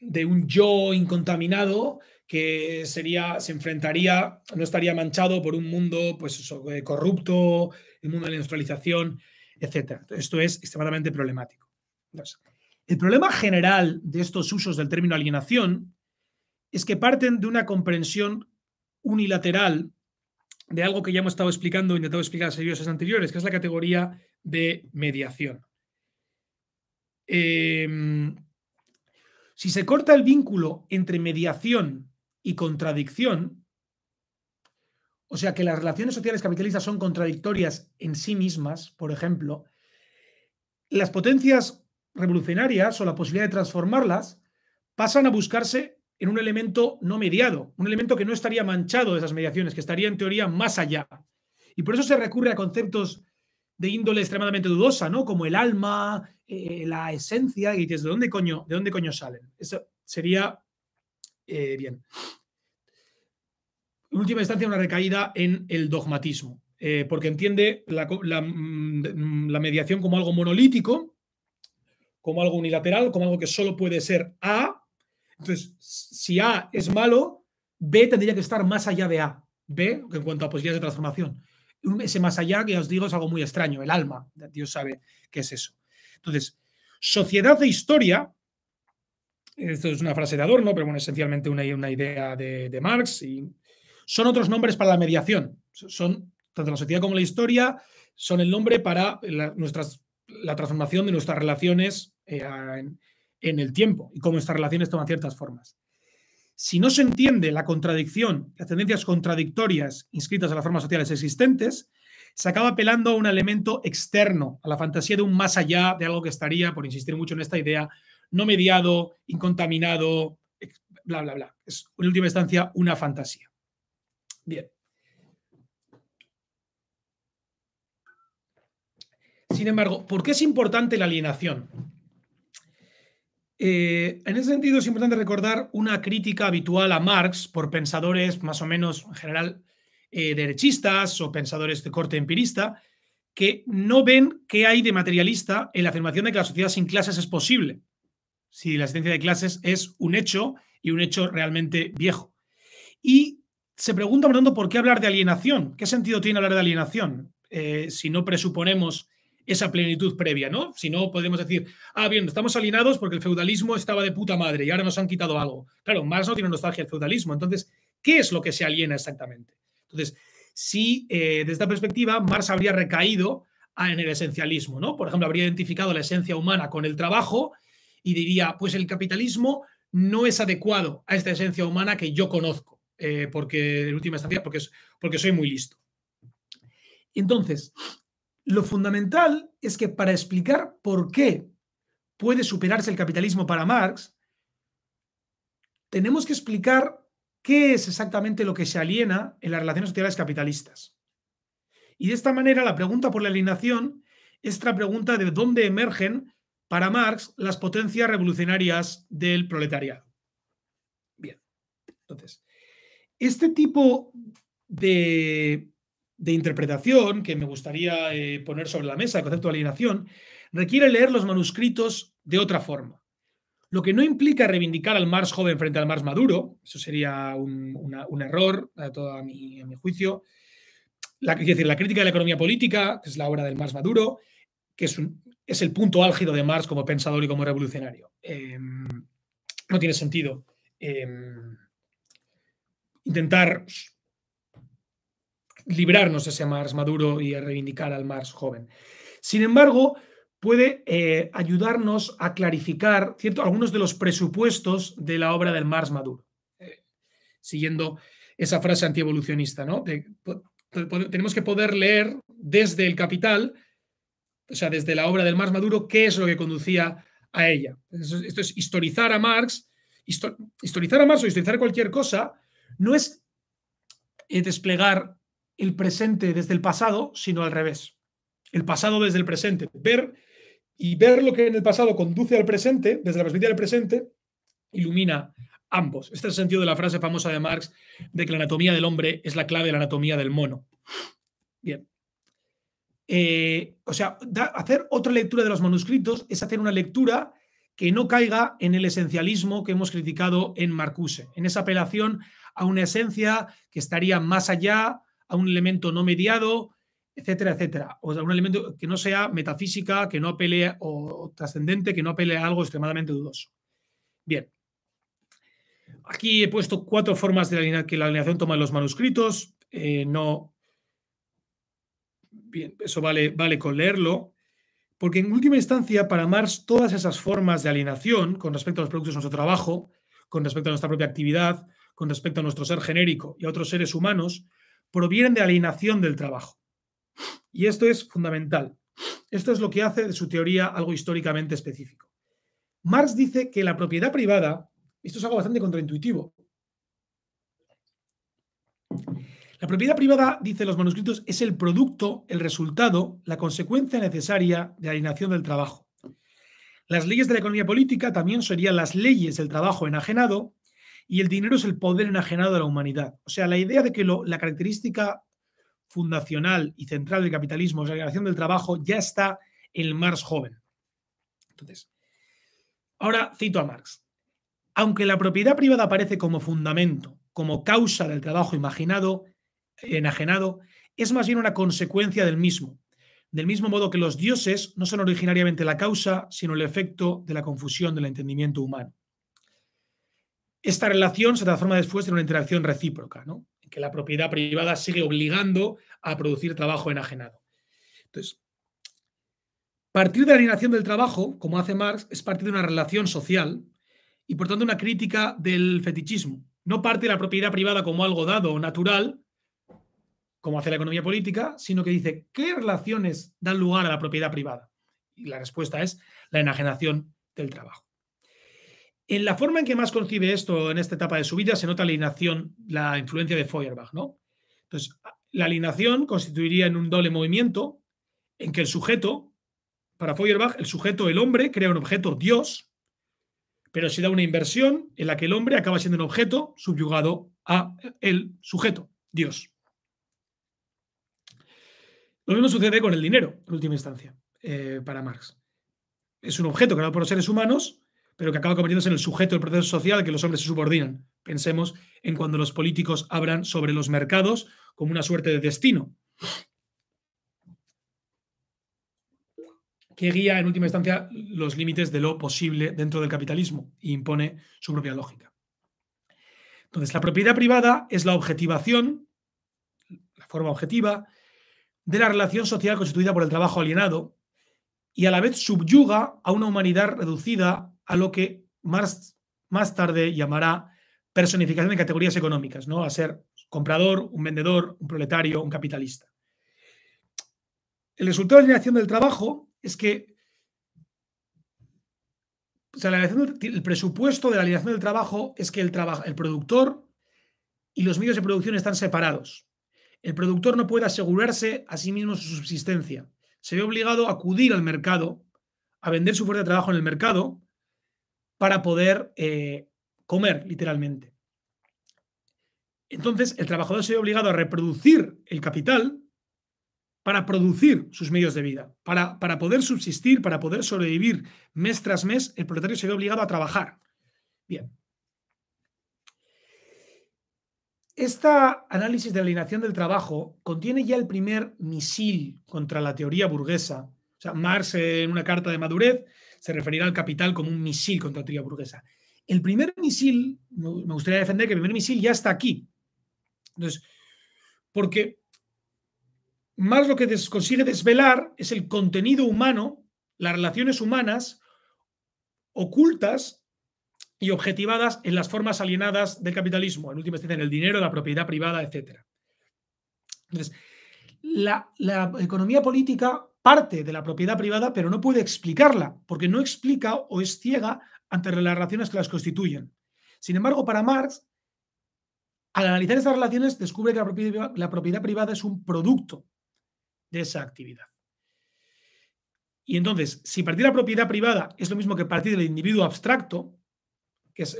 de un yo incontaminado que sería, se enfrentaría, no estaría manchado por un mundo pues, eh, corrupto, el mundo de la industrialización, etc. Esto es extremadamente problemático. el problema general de estos usos del término alienación es que parten de una comprensión unilateral de algo que ya hemos estado explicando, intentado explicar en series anteriores, que es la categoría de mediación. Em, si se corta el vínculo entre mediación y contradicción, o sea que las relaciones sociales capitalistas son contradictorias en sí mismas, por ejemplo, las potencias revolucionarias o la posibilidad de transformarlas pasan a buscarse en un elemento no mediado, un elemento que no estaría manchado de esas mediaciones, que estaría en teoría más allá. Y por eso se recurre a conceptos de índole extremadamente dudosa, ¿no? Como el alma, eh, la esencia, y dices, ¿de dónde coño, de dónde coño salen? Eso sería eh, bien. En última instancia, una recaída en el dogmatismo, eh, porque entiende mm, la mediación como algo monolítico, como algo unilateral, como algo que solo puede ser A, entonces, si A es malo, B tendría que estar más allá de A. B, en cuanto a posibilidades de transformación. Ese más allá, que os digo, es algo muy extraño, el alma. Dios sabe qué es eso. Entonces, sociedad de historia, esto es una frase de Adorno, pero bueno, esencialmente una, idea de, Marx, y son otros nombres para la mediación. Son, tanto la sociedad como la historia, son el nombre para la, nuestras, la transformación de nuestras relaciones eh, en, en el tiempo y cómo estas relaciones toman ciertas formas. Si no se entiende la contradicción, las tendencias contradictorias inscritas en las formas sociales existentes, se acaba apelando a un elemento externo, a la fantasía de un más allá, de algo que estaría, por insistir mucho en esta idea, no mediado, incontaminado, bla, bla, bla. Es, en última instancia, una fantasía. Bien. Sin embargo, ¿por qué es importante la alienación? Eh, en ese sentido, es importante recordar una crítica habitual a Marx por pensadores más o menos, en general, eh, derechistas o pensadores de corte empirista, que no ven qué hay de materialista en la afirmación de que la sociedad sin clases es posible, si la existencia de clases es un hecho y un hecho realmente viejo. Y se pregunta, por tanto, ¿por qué hablar de alienación? ¿Qué sentido tiene hablar de alienación eh, si no presuponemos esa plenitud previa, ¿no? Si no, podemos decir, ah, bien, estamos alineados porque el feudalismo estaba de puta madre y ahora nos han quitado algo. Claro, Marx no tiene nostalgia del feudalismo. Entonces, ¿qué es lo que se aliena exactamente? Entonces, si eh, desde esta perspectiva Marx habría recaído en el esencialismo, ¿no? Por ejemplo, habría identificado la esencia humana con el trabajo y diría, pues el capitalismo no es adecuado a esta esencia humana que yo conozco, eh, porque en última instancia, porque soy muy listo. Entonces, lo fundamental es que para explicar por qué puede superarse el capitalismo para Marx, tenemos que explicar qué es exactamente lo que se aliena en las relaciones sociales capitalistas. Y de esta manera, la pregunta por la alienación es la pregunta de dónde emergen para Marx las potencias revolucionarias del proletariado. Bien, entonces, este tipo de de interpretación que me gustaría eh, poner sobre la mesa, el concepto de alienación, requiere leer los manuscritos de otra forma. Lo que no implica reivindicar al Marx joven frente al Marx maduro, eso sería un, error a, todo mi, juicio. La, es decir, la crítica de la economía política, que es la obra del Marx maduro, que es, el punto álgido de Marx como pensador y como revolucionario. Em, no tiene sentido em, intentar librarnos de ese Marx maduro y reivindicar al Marx joven. Sin embargo, puede eh, ayudarnos a clarificar ¿cierto? algunos de los presupuestos de la obra del Marx maduro, eh, siguiendo esa frase antievolucionista. ¿no? tenemos que poder leer desde el capital, o sea, desde la obra del Marx maduro, qué es lo que conducía a ella. Esto es historizar a Marx, historizar a Marx o historizar cualquier cosa, no es eh, desplegar el presente desde el pasado, sino al revés. El pasado desde el presente. Ver y ver lo que en el pasado conduce al presente, desde la perspectiva del presente, ilumina ambos. Este es el sentido de la frase famosa de Marx de que la anatomía del hombre es la clave de la anatomía del mono. Bien. Eh, o sea, hacer otra lectura de los manuscritos es hacer una lectura que no caiga en el esencialismo que hemos criticado en Marcuse, en esa apelación a una esencia que estaría más allá a un elemento no mediado, etcétera, etcétera. O sea, un elemento que no sea metafísica, que no apele o, trascendente, que no apele a algo extremadamente dudoso. Bien. Aquí he puesto cuatro formas de que la alineación toma en los manuscritos. Eh, no. Bien, eso vale, vale con leerlo. Porque en última instancia, para Marx, todas esas formas de alineación con respecto a los productos de nuestro trabajo, con respecto a nuestra propia actividad, con respecto a nuestro ser genérico y a otros seres humanos, provienen de la alienación del trabajo. Y esto es fundamental. Esto es lo que hace de su teoría algo históricamente específico. Marx dice que la propiedad privada, esto es algo bastante contraintuitivo, la propiedad privada, dice los manuscritos, es el producto, el resultado, la consecuencia necesaria de la alienación del trabajo. Las leyes de la economía política también serían las leyes del trabajo enajenado y el dinero es el poder enajenado de la humanidad. O sea, la idea de que la característica fundacional y central del capitalismo es la creación del trabajo ya está en Marx joven. Entonces, ahora cito a Marx. Aunque la propiedad privada aparece como fundamento, como causa del trabajo imaginado, enajenado, es más bien una consecuencia del mismo. Del mismo modo que los dioses no son originariamente la causa, sino el efecto de la confusión del entendimiento humano. Esta relación se transforma después en una interacción recíproca, en que la propiedad privada sigue obligando a producir trabajo enajenado. Entonces, partir de la alienación del trabajo, como hace Marx, es partir de una relación social y por tanto una crítica del fetichismo. No parte de la propiedad privada como algo dado o natural, como hace la economía política, sino que dice qué relaciones dan lugar a la propiedad privada. Y la respuesta es la enajenación del trabajo. En la forma en que más concibe esto en esta etapa de su vida se nota la alineación, la influencia de Feuerbach, ¿no? Entonces, la alineación constituiría en un doble movimiento en que el sujeto, para Feuerbach, el sujeto, el hombre, crea un objeto Dios, pero se da una inversión en la que el hombre acaba siendo un objeto subyugado a el sujeto, Dios. Lo mismo sucede con el dinero, en última instancia, eh, para Marx. Es un objeto creado por los seres humanos pero que acaba convirtiéndose en el sujeto del proceso social al que los hombres se subordinan. Pensemos en cuando los políticos hablan sobre los mercados como una suerte de destino. que guía en última instancia los límites de lo posible dentro del capitalismo e impone su propia lógica. Entonces, la propiedad privada es la objetivación, la forma objetiva, de la relación social constituida por el trabajo alienado y a la vez subyuga a una humanidad reducida a lo que más, más tarde llamará personificación de categorías económicas, ¿no? A ser comprador, un vendedor, un proletario, un capitalista. El resultado de la alineación del trabajo es que o sea, el presupuesto de la alineación del trabajo es que el, el productor y los medios de producción están separados. El productor no puede asegurarse a sí mismo su subsistencia. Se ve obligado a acudir al mercado, a vender su fuerza de trabajo en el mercado para poder eh, comer, literalmente. Entonces, el trabajador se ve obligado a reproducir el capital para producir sus medios de vida, para, para poder subsistir, para poder sobrevivir mes tras mes, el proletario se ve obligado a trabajar. Bien. Este análisis de la alienación del trabajo contiene ya el primer misil contra la teoría burguesa. O sea, Marx en una carta de madurez se referirá al capital como un misil contra Tria burguesa. El primer misil, me gustaría defender que el primer misil ya está aquí. Entonces, porque más lo que consigue desvelar es el contenido humano, las relaciones humanas ocultas y objetivadas en las formas alienadas del capitalismo, en última instancia, en el dinero, la propiedad privada, etc. Entonces, la economía política parte de la propiedad privada, pero no puede explicarla, porque no explica o es ciega ante las relaciones que las constituyen. Sin embargo, para Marx, al analizar estas relaciones, descubre que la propiedad, privada es un producto de esa actividad. Y entonces, si partir la propiedad privada es lo mismo que partir del individuo abstracto, que es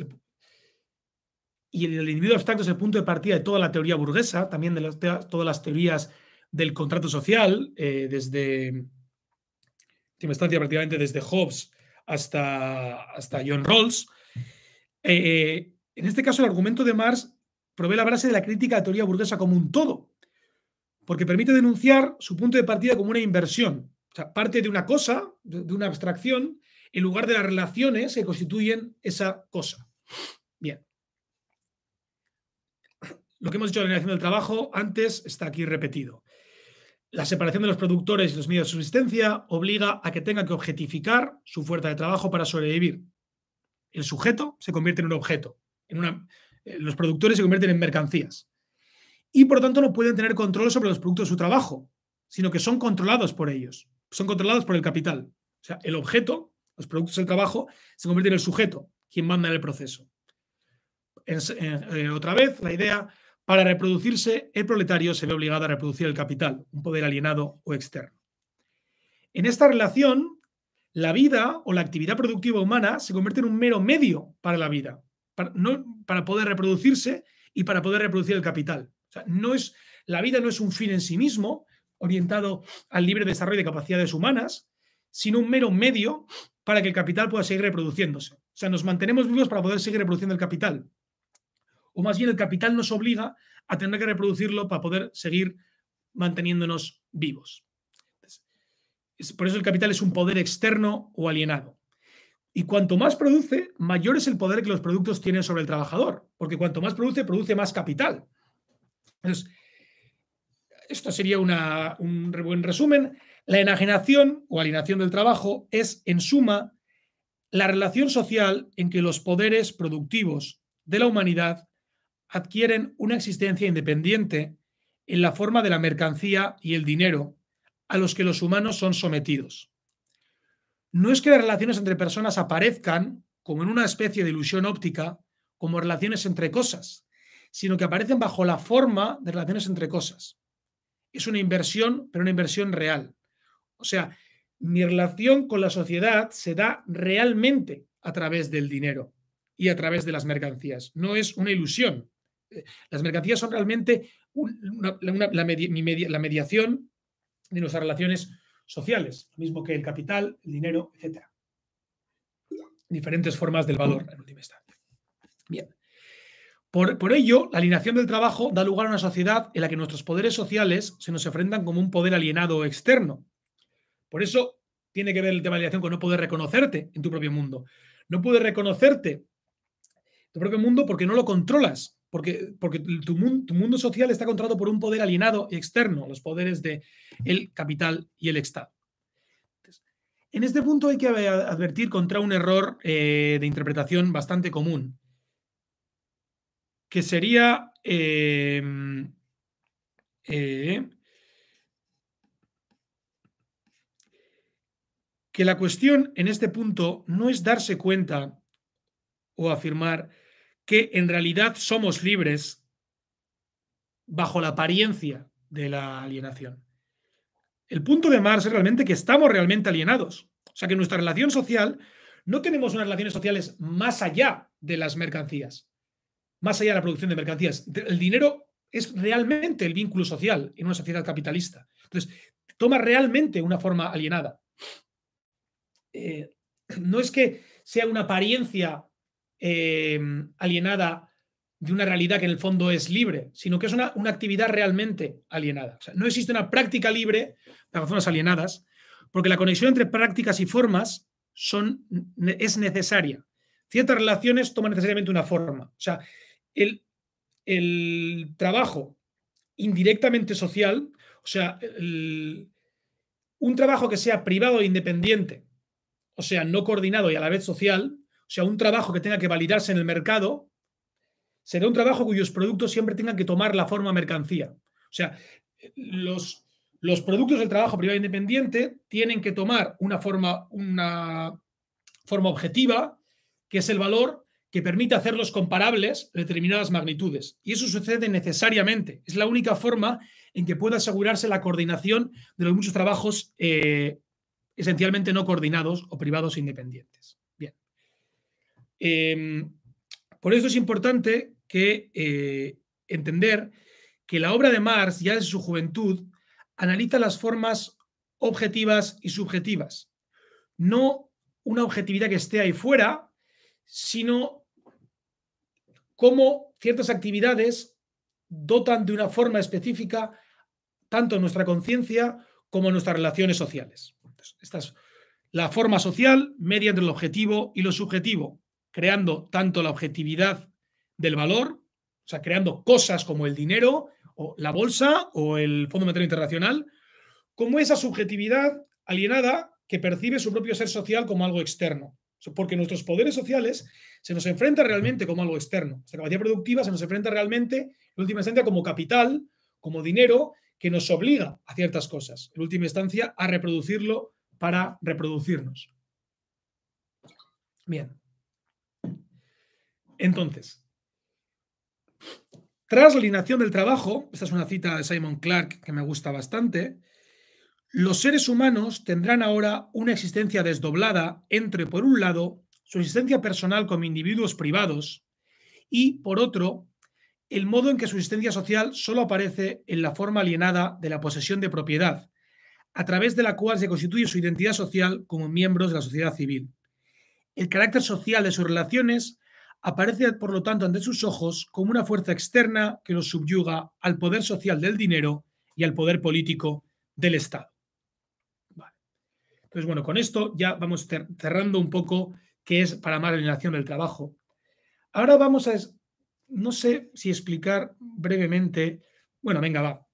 y el, individuo abstracto es el punto de partida de toda la teoría burguesa, también de todas las teorías del contrato social, eh, desde, prácticamente desde Hobbes hasta, hasta John Rawls. Eh, en este caso, el argumento de Marx provee la base de la crítica a la teoría burguesa como un todo, porque permite denunciar su punto de partida como una inversión, o sea, parte de una cosa, de una abstracción, en lugar de las relaciones que constituyen esa cosa. Bien. Lo que hemos dicho en la del trabajo antes está aquí repetido. La separación de los productores y los medios de subsistencia obliga a que tenga que objetificar su fuerza de trabajo para sobrevivir. El sujeto se convierte en un objeto. Eh, los productores se convierten en mercancías. Y por tanto no pueden tener control sobre los productos de su trabajo, sino que son controlados por ellos, son controlados por el capital. O sea, el objeto, los productos del trabajo, se convierte en el sujeto, quien manda en el proceso. Eh, otra vez, la idea para reproducirse, el proletario se ve obligado a reproducir el capital, un poder alienado o externo. En esta relación, la vida o la actividad productiva humana se convierte en un mero medio para la vida, para, poder reproducirse y para poder reproducir el capital. sea, no es, la vida no es un fin en sí mismo, orientado al libre desarrollo de capacidades humanas, sino un mero medio para que el capital pueda seguir reproduciéndose. O sea, nos mantenemos vivos para poder seguir reproduciendo el capital o más bien el capital nos obliga a tener que reproducirlo para poder seguir manteniéndonos vivos. Por eso el capital es un poder externo o alienado. Y cuanto más produce, mayor es el poder que los productos tienen sobre el trabajador, porque cuanto más produce, produce más capital. esto sería un buen resumen. La enajenación o alienación del trabajo es, en suma, la relación social en que los poderes productivos de la humanidad adquieren una existencia independiente en la forma de la mercancía y el dinero a los que los humanos son sometidos. No es que las relaciones entre personas aparezcan como en una especie de ilusión óptica, como relaciones entre cosas, sino que aparecen bajo la forma de relaciones entre cosas. Es una inversión, pero una inversión real. O sea, mi relación con la sociedad se da realmente a través del dinero y a través de las mercancías. No es una ilusión, las mercancías son realmente la, mediación de nuestras relaciones sociales, lo mismo que el capital, el dinero, etc. Diferentes formas del valor, en última instancia. Bien. Por, ello, la alineación del trabajo da lugar a una sociedad en la que nuestros poderes sociales se nos enfrentan como un poder alienado externo. Por eso tiene que ver el tema de alineación con no poder reconocerte en tu propio mundo. No puedes reconocerte en tu propio mundo porque no lo controlas porque, tu, mundo, social está controlado por un poder alienado y externo, los poderes del el capital y el Estado. en este punto hay que advertir contra un error eh, de interpretación bastante común, que sería em, eh, que la cuestión en este punto no es darse cuenta o afirmar que en realidad somos libres bajo la apariencia de la alienación. El punto de Marx es realmente que estamos realmente alienados. O sea que nuestra relación social, no tenemos unas relaciones sociales más allá de las mercancías, más allá de la producción de mercancías. El dinero es realmente el vínculo social en una sociedad capitalista. Entonces, toma realmente una forma alienada. Eh, no es que sea una apariencia eh, alienada de una realidad que en el fondo es libre, sino que es una, actividad realmente alienada. no existe una práctica libre las razones alienadas, porque la conexión entre prácticas y formas es necesaria. Ciertas relaciones toman necesariamente una forma. O sea, el, trabajo indirectamente social, o sea, un trabajo que sea privado e independiente, o sea, no coordinado y a la vez social, sea, un trabajo que tenga que validarse en el mercado, será un trabajo cuyos productos siempre tengan que tomar la forma mercancía. O sea, los, los productos del trabajo privado independiente tienen que tomar una forma, una forma objetiva, que es el valor que permite hacerlos comparables a determinadas magnitudes. Y eso sucede necesariamente. Es la única forma en que puede asegurarse la coordinación de los muchos trabajos eh, esencialmente no coordinados o privados independientes. Em, por eso es importante que eh, entender que la obra de Marx, ya desde su juventud, analiza las formas objetivas y subjetivas. No una objetividad que esté ahí fuera, sino cómo ciertas actividades dotan de una forma específica tanto nuestra conciencia como nuestras relaciones sociales. esta es la forma social media entre lo objetivo y lo subjetivo creando tanto la objetividad del valor, o sea, creando cosas como el dinero, o la bolsa, o el Fondo Monetario Internacional, como esa subjetividad alienada que percibe su propio ser social como algo externo. Porque nuestros poderes sociales se nos enfrentan realmente como algo externo. La capacidad productiva se nos enfrenta realmente, en última instancia, como capital, como dinero, que nos obliga a ciertas cosas. En última instancia, a reproducirlo para reproducirnos. Bien. Entonces, tras la alineación del trabajo, esta es una cita de Simon Clark que me gusta bastante, los seres humanos tendrán ahora una existencia desdoblada entre, por un lado, su existencia personal como individuos privados y, por otro, el modo en que su existencia social solo aparece en la forma alienada de la posesión de propiedad, a través de la cual se constituye su identidad social como miembros de la sociedad civil. El carácter social de sus relaciones aparece por lo tanto ante sus ojos como una fuerza externa que los subyuga al poder social del dinero y al poder político del Estado. Entonces, bueno, con esto ya vamos cerrando un poco qué es para más alineación del trabajo. Ahora vamos a, no sé si explicar brevemente, bueno, venga, va.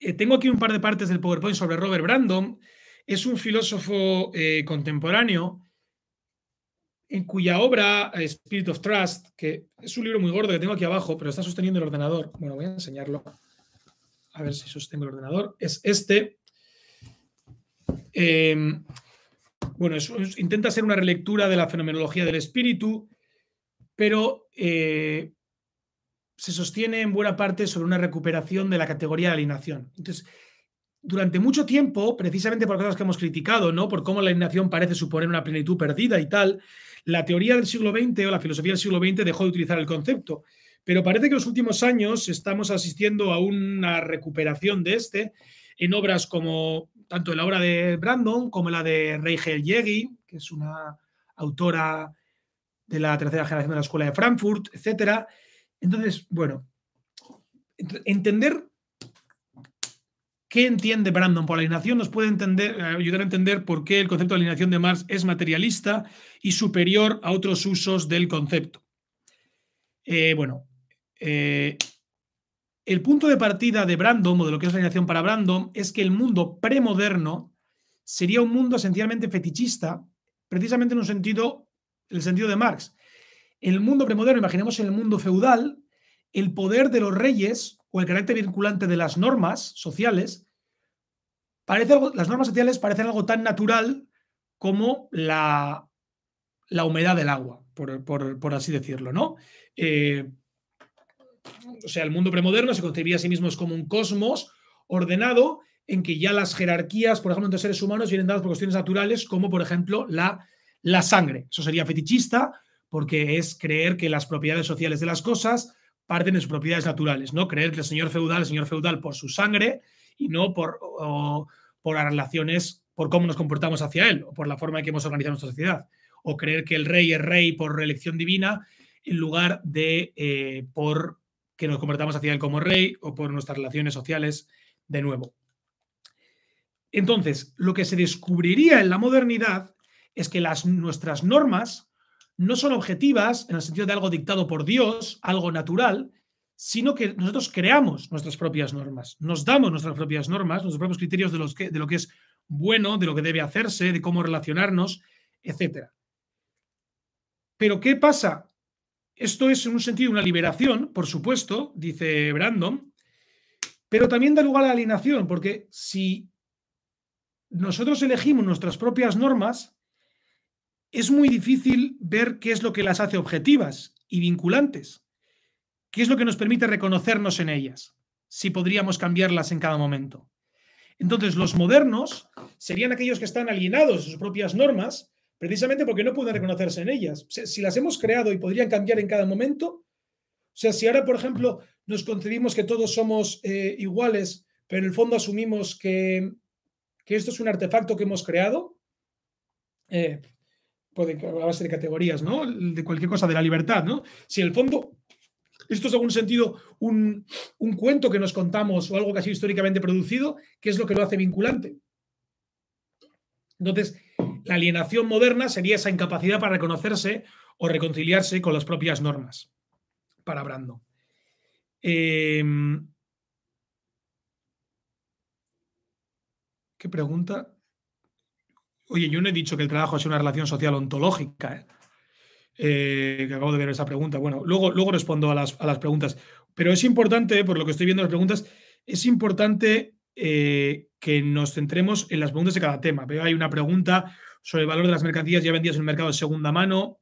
Eh, tengo aquí un par de partes del PowerPoint sobre Robert Brandon. Es un filósofo eh, contemporáneo en cuya obra Spirit of Trust, que es un libro muy gordo que tengo aquí abajo, pero está sosteniendo el ordenador. Bueno, voy a enseñarlo. A ver si sostengo el ordenador. Es este. Eh, bueno, intenta ser una relectura de la fenomenología del espíritu, pero eh, se sostiene en buena parte sobre una recuperación de la categoría de alienación. Entonces, durante mucho tiempo, precisamente por cosas que hemos criticado, ¿no? Por cómo la alienación parece suponer una plenitud perdida y tal, la teoría del siglo XX o la filosofía del siglo XX dejó de utilizar el concepto, pero parece que en los últimos años estamos asistiendo a una recuperación de este en obras como tanto la obra de Brandon como la de Reichel Yegi, que es una autora de la tercera generación de la Escuela de Frankfurt, etc. Entonces, bueno, entender ¿Qué entiende Brandon por alineación? Nos puede entender, eh, ayudar a entender por qué el concepto de alineación de Marx es materialista y superior a otros usos del concepto. Eh, bueno, eh, el punto de partida de Brandon, o de lo que es la alineación para Brandon, es que el mundo premoderno sería un mundo esencialmente fetichista, precisamente en un sentido, en el sentido de Marx. el mundo premoderno, imaginemos en el mundo feudal, el poder de los reyes o el carácter vinculante de las normas sociales, parece las normas sociales parecen algo tan natural como la, la humedad del agua, por, así decirlo, ¿no? Eh, o sea, el mundo premoderno se concebía a sí mismo como un cosmos ordenado en que ya las jerarquías, por ejemplo, entre seres humanos vienen dadas por cuestiones naturales, como por ejemplo la, la sangre. Eso sería fetichista, porque es creer que las propiedades sociales de las cosas parten de sus propiedades naturales, ¿no? Creer que el señor feudal, el señor feudal por su sangre y no por, por las relaciones, por cómo nos comportamos hacia él o por la forma en que hemos organizado nuestra sociedad. O creer que el rey es rey por elección divina en lugar de eh, por que nos comportamos hacia él como rey o por nuestras relaciones sociales de nuevo. Entonces, lo que se descubriría en la modernidad es que las, nuestras normas no son objetivas en el sentido de algo dictado por Dios, algo natural, sino que nosotros creamos nuestras propias normas, nos damos nuestras propias normas, nuestros propios criterios de, lo que es bueno, de lo que debe hacerse, de cómo relacionarnos, etc. Pero ¿qué pasa? Esto es en un sentido una liberación, por supuesto, dice Brandon, pero también da lugar a la alienación, porque si nosotros elegimos nuestras propias normas, es muy difícil ver qué es lo que las hace objetivas y vinculantes, qué es lo que nos permite reconocernos en ellas, si podríamos cambiarlas en cada momento. Entonces, los modernos serían aquellos que están alienados de sus propias normas, precisamente porque no pueden reconocerse en ellas. Si las hemos creado y podrían cambiar en cada momento, o sea, si ahora, por ejemplo, nos concedimos que todos somos eh, iguales, pero en el fondo asumimos que, que esto es un artefacto que hemos creado, eh, puede a de categorías, ¿no? De cualquier cosa, de la libertad, ¿no? Si en el fondo esto es algún sentido un, cuento que nos contamos o algo que ha sido históricamente producido, ¿qué es lo que lo hace vinculante. Entonces, la alienación moderna sería esa incapacidad para reconocerse o reconciliarse con las propias normas, para Brando. Em, ¿Qué pregunta? Oye, yo no he dicho que el trabajo es una relación social ontológica, ¿eh? Eh, que acabo de ver esa pregunta. Bueno, luego, luego respondo a las, a las, preguntas. Pero es importante, por lo que estoy viendo las preguntas, es importante eh, que nos centremos en las preguntas de cada tema. Veo hay una pregunta sobre el valor de las mercancías ya vendidas en el mercado de segunda mano.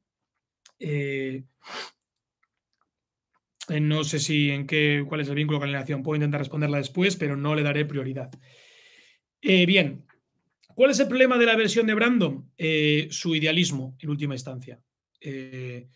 no sé si en qué, cuál es el vínculo con la nación. Puedo intentar responderla después, pero no le daré prioridad. bien, ¿Cuál es el problema de la versión de Brandon? Eh, su idealismo, en última instancia, eh,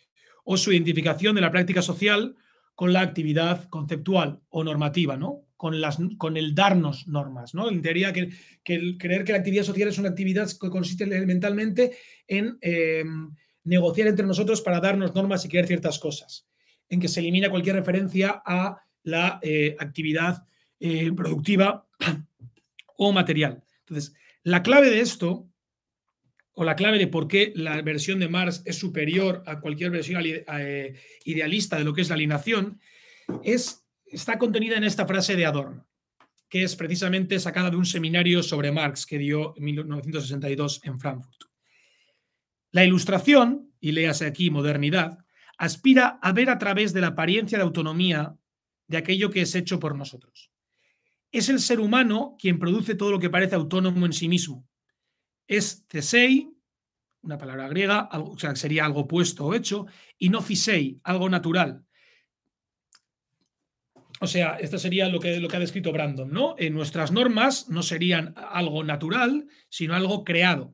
o su identificación de la práctica social con la actividad conceptual o normativa, ¿no? Con, las, con el darnos normas, ¿no? En teoría, que, que creer que la actividad social es una actividad que consiste elementalmente en em, negociar entre nosotros para darnos normas y creer ciertas cosas, en que se elimina cualquier referencia a la eh, actividad productiva o material. Entonces, la clave de esto, o la clave de por qué la versión de Marx es superior a cualquier versión eh, idealista de lo que es la alineación, es, está contenida en esta frase de Adorno, que es precisamente sacada de un seminario sobre Marx que dio en 1962 en Frankfurt. La ilustración, y léase aquí modernidad, aspira a ver a través de la apariencia de autonomía de aquello que es hecho por nosotros es el ser humano quien produce todo lo que parece autónomo en sí mismo. Es cesei, una palabra griega, o sea, sería algo puesto o hecho, y no fisei, algo natural. O sea, esto sería lo que, lo que ha descrito Brandon, ¿no? En nuestras normas no serían algo natural, sino algo creado.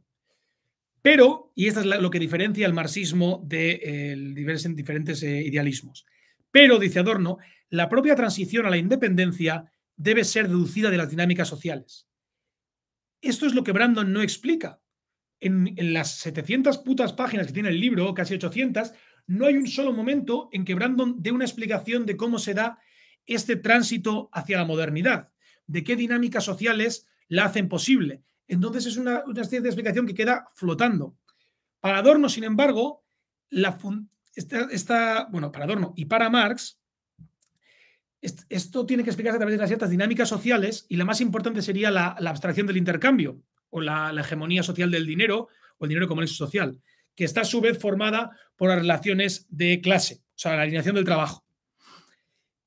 Pero, y esto es lo que diferencia el marxismo de diferentes, diferentes eh, idealismos, pero, dice Adorno, la propia transición a la independencia debe ser deducida de las dinámicas sociales. Esto es lo que Brandon no explica. En, las 700 putas páginas que tiene el libro, casi 800, no hay un solo momento en que Brandon dé una explicación de cómo se da este tránsito hacia la modernidad, de qué dinámicas sociales la hacen posible. Entonces es una, una especie de explicación que queda flotando. Para Adorno, sin embargo, la, esta, bueno, para Adorno y para Marx, esto tiene que explicarse a través de las ciertas dinámicas sociales y la más importante sería la, abstracción del intercambio o la, hegemonía social del dinero o el dinero como nexo social, que está a su vez formada por las relaciones de clase, o sea, la alineación del trabajo.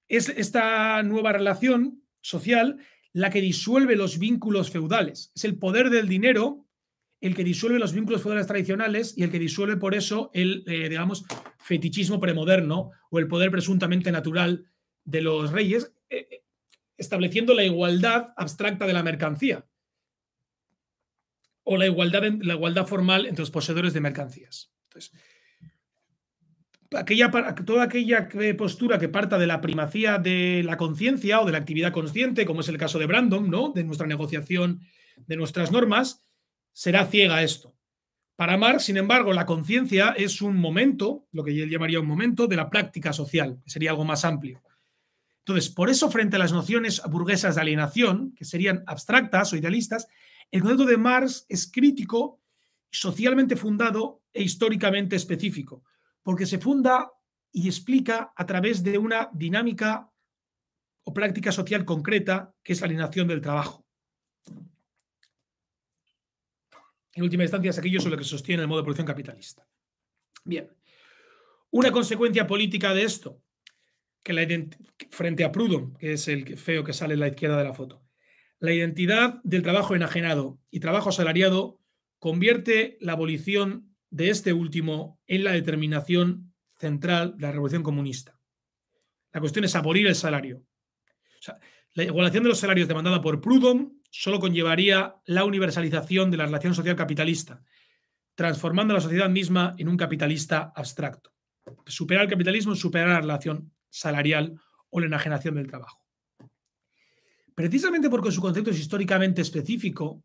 Es esta nueva relación social la que disuelve los vínculos feudales. Es el poder del dinero el que disuelve los vínculos feudales tradicionales y el que disuelve por eso el, eh, digamos, fetichismo premoderno o el poder presuntamente natural de los reyes, eh, eh, estableciendo la igualdad abstracta de la mercancía o la igualdad, la igualdad formal entre los poseedores de mercancías. Entonces, toda aquella eh, postura que parta de la primacía de la conciencia o de la actividad consciente, como es el caso de Brandon, ¿no? de nuestra negociación de nuestras normas, será ciega a esto. Para Marx, sin embargo, la conciencia es un momento, lo que él llamaría un momento, de la práctica social, que sería algo más amplio. Entonces, por eso, frente a las nociones burguesas de alienación, que serían abstractas o idealistas, el concepto de Marx es crítico, socialmente fundado e históricamente específico, porque se funda y explica a través de una dinámica o práctica social concreta, que es la alienación del trabajo. En última instancia, es aquello sobre lo que sostiene el modo de producción capitalista. Bien. Una consecuencia política de esto, la frente a Prudhomme, que es el feo que sale en la izquierda de la foto. La identidad del trabajo enajenado y trabajo asalariado convierte la abolición de este último en la determinación central de la revolución comunista. La cuestión es abolir el salario. la igualación de los salarios demandada por Prudhomme solo conllevaría la universalización de la relación social capitalista, transformando a la sociedad misma en un capitalista abstracto. Superar el capitalismo es superar la relación salarial o la enajenación del trabajo. Precisamente porque su concepto es históricamente específico,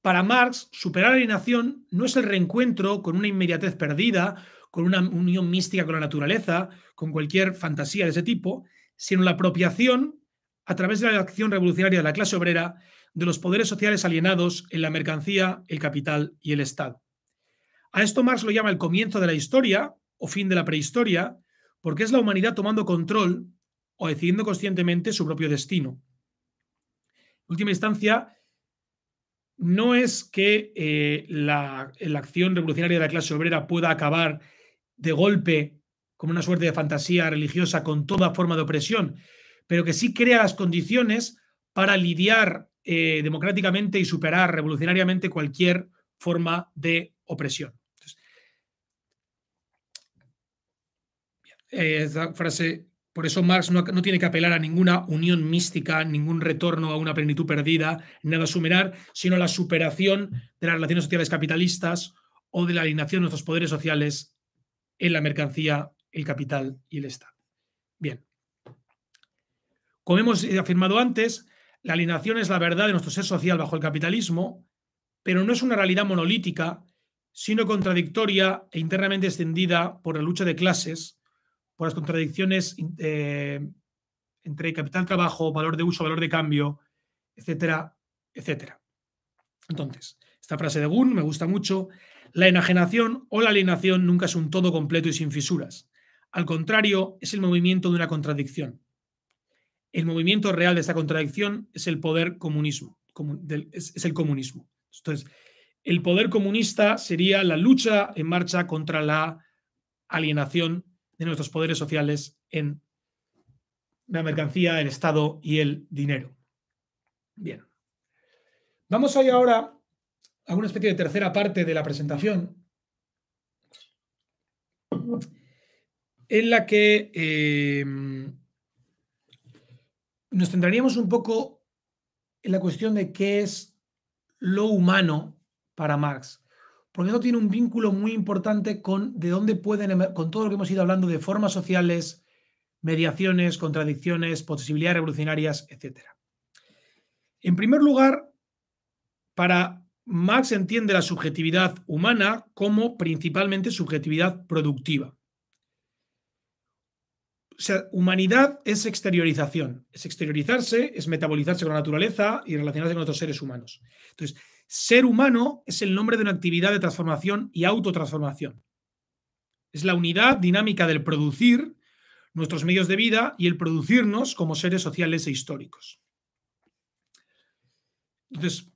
para Marx, superar la alienación no es el reencuentro con una inmediatez perdida, con una unión mística con la naturaleza, con cualquier fantasía de ese tipo, sino la apropiación, a través de la acción revolucionaria de la clase obrera, de los poderes sociales alienados en la mercancía, el capital y el Estado. A esto Marx lo llama el comienzo de la historia o fin de la prehistoria, porque es la humanidad tomando control o decidiendo conscientemente su propio destino. En última instancia, no es que eh, la, acción revolucionaria de la clase obrera pueda acabar de golpe como una suerte de fantasía religiosa con toda forma de opresión, pero que sí crea las condiciones para lidiar eh, democráticamente y superar revolucionariamente cualquier forma de opresión. Eh, esa frase, por eso Marx no, tiene que apelar a ninguna unión mística, ningún retorno a una plenitud perdida, nada sumerar, sino la superación de las relaciones sociales capitalistas o de la alineación de nuestros poderes sociales en la mercancía, el capital y el Estado. Bien. Como hemos afirmado antes, la alineación es la verdad de nuestro ser social bajo el capitalismo, pero no es una realidad monolítica, sino contradictoria e internamente extendida por la lucha de clases por las contradicciones eh, entre capital-trabajo, valor de uso, valor de cambio, etcétera, etcétera. Entonces, esta frase de Gunn me gusta mucho. La enajenación o la alienación nunca es un todo completo y sin fisuras. Al contrario, es el movimiento de una contradicción. El movimiento real de esta contradicción es el poder comunismo, es el comunismo. Entonces, el poder comunista sería la lucha en marcha contra la alienación de nuestros poderes sociales en la mercancía, el Estado y el dinero. Bien. Vamos hoy ahora a una especie de tercera parte de la presentación en la que eh, nos centraríamos un poco en la cuestión de qué es lo humano para Marx porque eso tiene un vínculo muy importante con de dónde pueden, con todo lo que hemos ido hablando de formas sociales, mediaciones, contradicciones, posibilidades revolucionarias, etc. En primer lugar, para Marx entiende la subjetividad humana como principalmente subjetividad productiva. O sea, humanidad es exteriorización, es exteriorizarse, es metabolizarse con la naturaleza y relacionarse con otros seres humanos. Entonces, ser humano es el nombre de una actividad de transformación y autotransformación. Es la unidad dinámica del producir nuestros medios de vida y el producirnos como seres sociales e históricos. Entonces,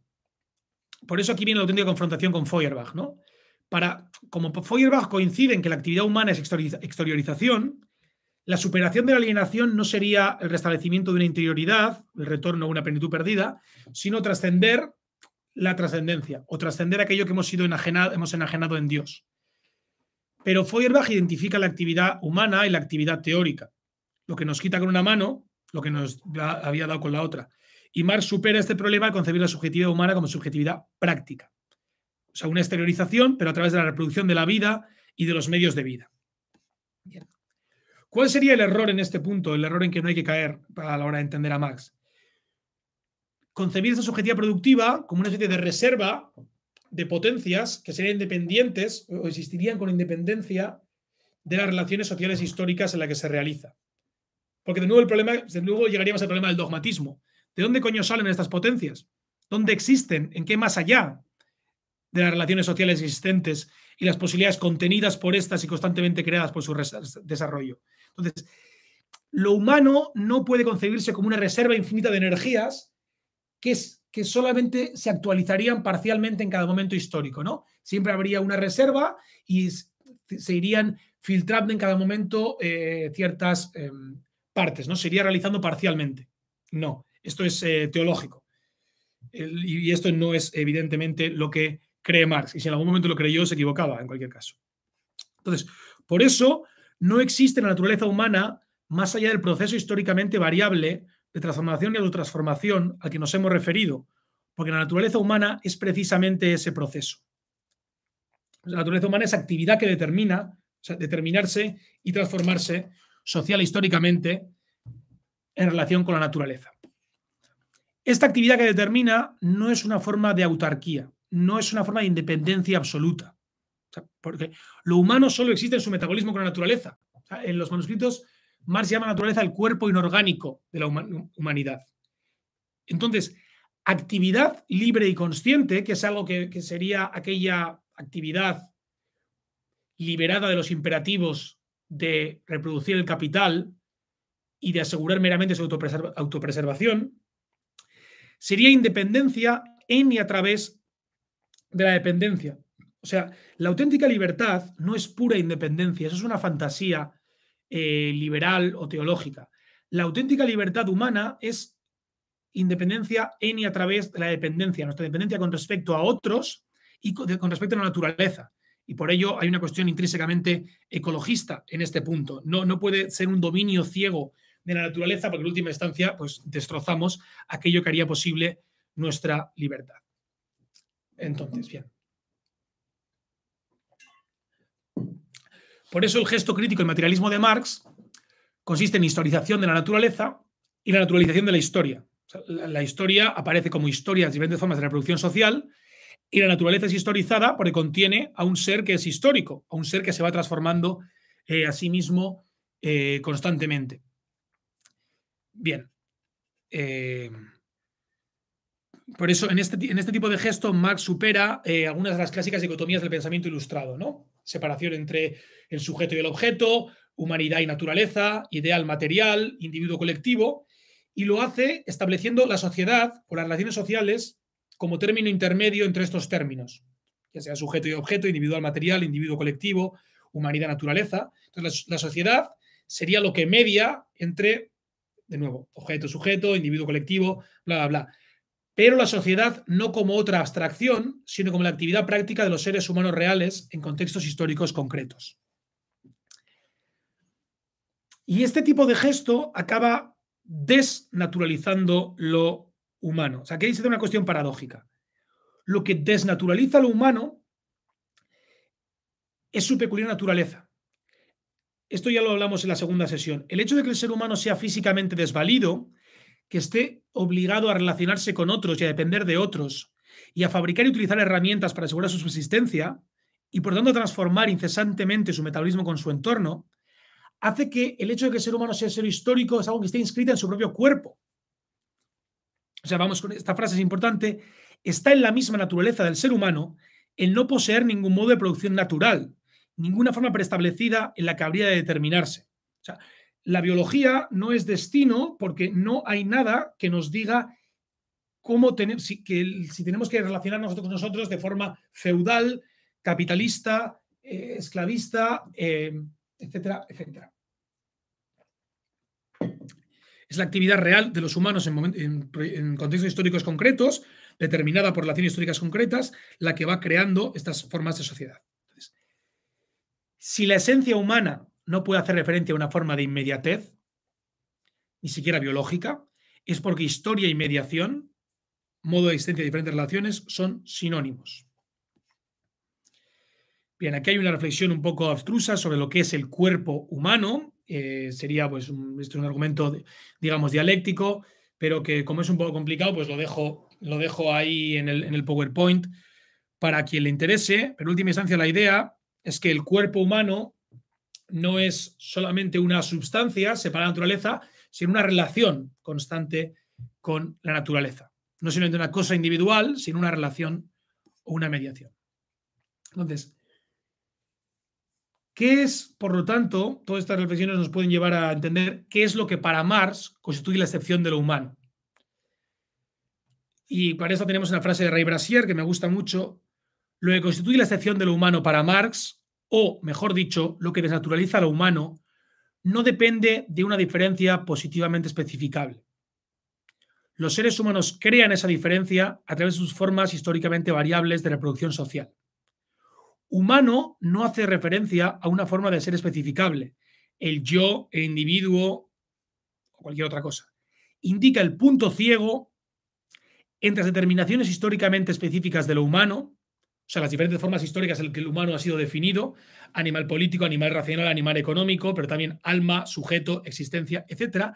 por eso aquí viene la auténtica confrontación con Feuerbach, ¿no? Para, como Feuerbach coincide en que la actividad humana es exteriorización, la superación de la alienación no sería el restablecimiento de una interioridad, el retorno a una plenitud perdida, sino trascender la trascendencia o trascender aquello que hemos sido enajenado, hemos enajenado en Dios. Pero Feuerbach identifica la actividad humana y la actividad teórica, lo que nos quita con una mano, lo que nos había dado con la otra. Y Marx supera este problema al concebir la subjetividad humana como subjetividad práctica. O sea, una exteriorización, pero a través de la reproducción de la vida y de los medios de vida. ¿Cuál sería el error en este punto, el error en que no hay que caer a la hora de entender a Marx? concebir esa subjetividad productiva como una especie de reserva de potencias que serían independientes o existirían con independencia de las relaciones sociales históricas en las que se realiza. Porque de nuevo, el problema, de nuevo llegaríamos al problema del dogmatismo. ¿De dónde coño salen estas potencias? ¿Dónde existen? ¿En qué más allá de las relaciones sociales existentes y las posibilidades contenidas por estas y constantemente creadas por su desarrollo? Entonces, lo humano no puede concebirse como una reserva infinita de energías que, es, que solamente se actualizarían parcialmente en cada momento histórico, ¿no? Siempre habría una reserva y se irían filtrando en cada momento eh, ciertas em, partes, ¿no? Se iría realizando parcialmente. No, esto es eh, teológico. y esto no es evidentemente lo que cree Marx. Y si en algún momento lo creyó, se equivocaba, en cualquier caso. Entonces, por eso no existe la naturaleza humana, más allá del proceso históricamente variable, de transformación y autotransformación al que nos hemos referido, porque la naturaleza humana es precisamente ese proceso. La naturaleza humana es actividad que determina, o sea, determinarse y transformarse social e históricamente en relación con la naturaleza. Esta actividad que determina no es una forma de autarquía, no es una forma de independencia absoluta. porque lo humano solo existe en su metabolismo con la naturaleza. en los manuscritos Marx llama naturaleza el cuerpo inorgánico de la humanidad. Entonces, actividad libre y consciente, que es algo que, sería aquella actividad liberada de los imperativos de reproducir el capital y de asegurar meramente su autopreservación, sería independencia en y a través de la dependencia. O sea, la auténtica libertad no es pura independencia, eso es una fantasía eh, liberal o teológica. La auténtica libertad humana es independencia en y a través de la dependencia, nuestra dependencia con respecto a otros y con respecto a la naturaleza. Y por ello hay una cuestión intrínsecamente ecologista en este punto. No, no puede ser un dominio ciego de la naturaleza porque en última instancia pues destrozamos aquello que haría posible nuestra libertad. Entonces, bien. Por eso el gesto crítico y materialismo de Marx consiste en historización de la naturaleza y la naturalización de la historia. la, historia aparece como historia, diferentes formas de reproducción social, y la naturaleza es historizada porque contiene a un ser que es histórico, a un ser que se va transformando eh, a sí mismo eh, constantemente. Bien. Eh, por eso, en este, en este, tipo de gesto, Marx supera algunas de las clásicas dicotomías del pensamiento ilustrado, ¿no? separación entre el sujeto y el objeto, humanidad y naturaleza, ideal material, individuo colectivo, y lo hace estableciendo la sociedad o las relaciones sociales como término intermedio entre estos términos, ya sea sujeto y objeto, individual material, individuo colectivo, humanidad naturaleza. Entonces la, la sociedad sería lo que media entre, de nuevo, objeto, sujeto, individuo colectivo, bla, bla, bla pero la sociedad no como otra abstracción, sino como la actividad práctica de los seres humanos reales en contextos históricos concretos. Y este tipo de gesto acaba desnaturalizando lo humano. O sea, aquí se da una cuestión paradójica. Lo que desnaturaliza lo humano es su peculiar naturaleza. Esto ya lo hablamos en la segunda sesión. El hecho de que el ser humano sea físicamente desvalido que esté obligado a relacionarse con otros y a depender de otros, y a fabricar y utilizar herramientas para asegurar su subsistencia, y por tanto transformar incesantemente su metabolismo con su entorno, hace que el hecho de que el ser humano sea ser histórico es algo que esté inscrito en su propio cuerpo. O sea, vamos con esta frase es importante. Está en la misma naturaleza del ser humano el no poseer ningún modo de producción natural, ninguna forma preestablecida en la que habría de determinarse. O sea, la biología no es destino porque no hay nada que nos diga cómo tener si, que, si tenemos que relacionarnos con nosotros de forma feudal, capitalista, eh, esclavista, etc. Em, etcétera, etcétera. Es la actividad real de los humanos en, contextos históricos concretos, determinada por relaciones históricas concretas, la que va creando estas formas de sociedad. si la esencia humana no puede hacer referencia a una forma de inmediatez, ni siquiera biológica, es porque historia y mediación, modo de existencia de diferentes relaciones, son sinónimos. Bien, aquí hay una reflexión un poco abstrusa sobre lo que es el cuerpo humano. Eh, sería, pues, un, argumento, digamos, dialéctico, pero que como es un poco complicado, pues lo dejo, lo dejo ahí en el, en el PowerPoint para quien le interese. Pero en última instancia, la idea es que el cuerpo humano no es solamente una sustancia separada de la naturaleza, sino una relación constante con la naturaleza. No solamente una cosa individual, sino una relación o una mediación. Entonces, ¿qué es, por lo tanto, todas estas reflexiones nos pueden llevar a entender qué es lo que para Marx constituye la excepción de lo humano? Y para eso tenemos una frase de Ray Brasier que me gusta mucho. Lo que constituye la excepción de lo humano para Marx o mejor dicho, lo que desnaturaliza a lo humano, no depende de una diferencia positivamente especificable. Los seres humanos crean esa diferencia a través de sus formas históricamente variables de reproducción social. Humano no hace referencia a una forma de ser especificable, el yo, el individuo o cualquier otra cosa. Indica el punto ciego entre las determinaciones históricamente específicas de lo humano o sea, las diferentes formas históricas en las que el humano ha sido definido, animal político, animal racional, animal económico, pero también alma, sujeto, existencia, etc.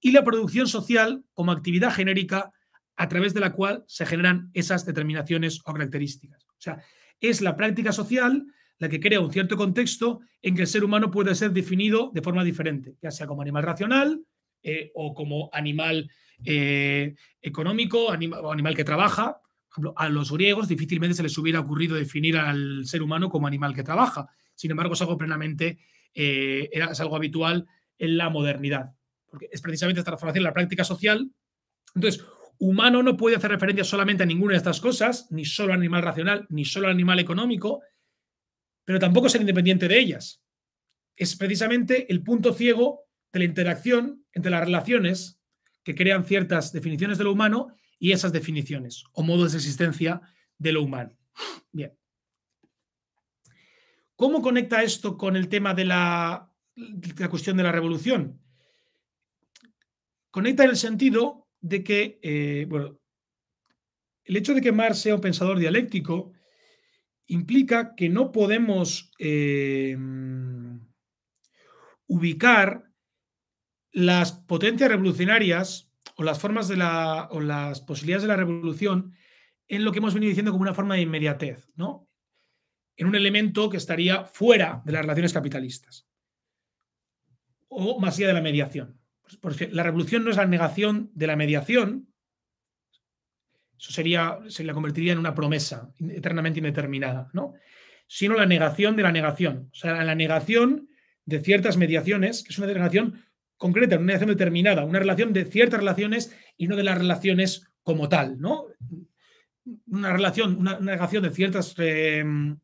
Y la producción social como actividad genérica a través de la cual se generan esas determinaciones o características. O sea, es la práctica social la que crea un cierto contexto en que el ser humano puede ser definido de forma diferente, ya sea como animal racional eh, o como animal eh, económico o animal que trabaja, a los griegos difícilmente se les hubiera ocurrido definir al ser humano como animal que trabaja. Sin embargo, es algo plenamente, eh, es algo habitual en la modernidad, porque es precisamente esta transformación en la práctica social. Entonces, humano no puede hacer referencia solamente a ninguna de estas cosas, ni solo al animal racional, ni solo al animal económico, pero tampoco ser independiente de ellas. Es precisamente el punto ciego de la interacción entre las relaciones que crean ciertas definiciones de lo humano y esas definiciones o modos de existencia de lo humano. Bien. ¿Cómo conecta esto con el tema de la, cuestión de la revolución? Conecta en el sentido de que, eh, bueno, el hecho de que Marx sea un pensador dialéctico implica que no podemos eh, ubicar las potencias revolucionarias o las formas de la, o las posibilidades de la revolución en lo que hemos venido diciendo como una forma de inmediatez, ¿no? En un elemento que estaría fuera de las relaciones capitalistas o más allá de la mediación. Porque la revolución no es la negación de la mediación, eso sería, se la convertiría en una promesa eternamente indeterminada, ¿no? Sino la negación de la negación, o sea, la negación de ciertas mediaciones, que es una negación concreta, una relación determinada, una relación de ciertas relaciones y no de las relaciones como tal, ¿no? Una relación, una, negación de ciertas, em,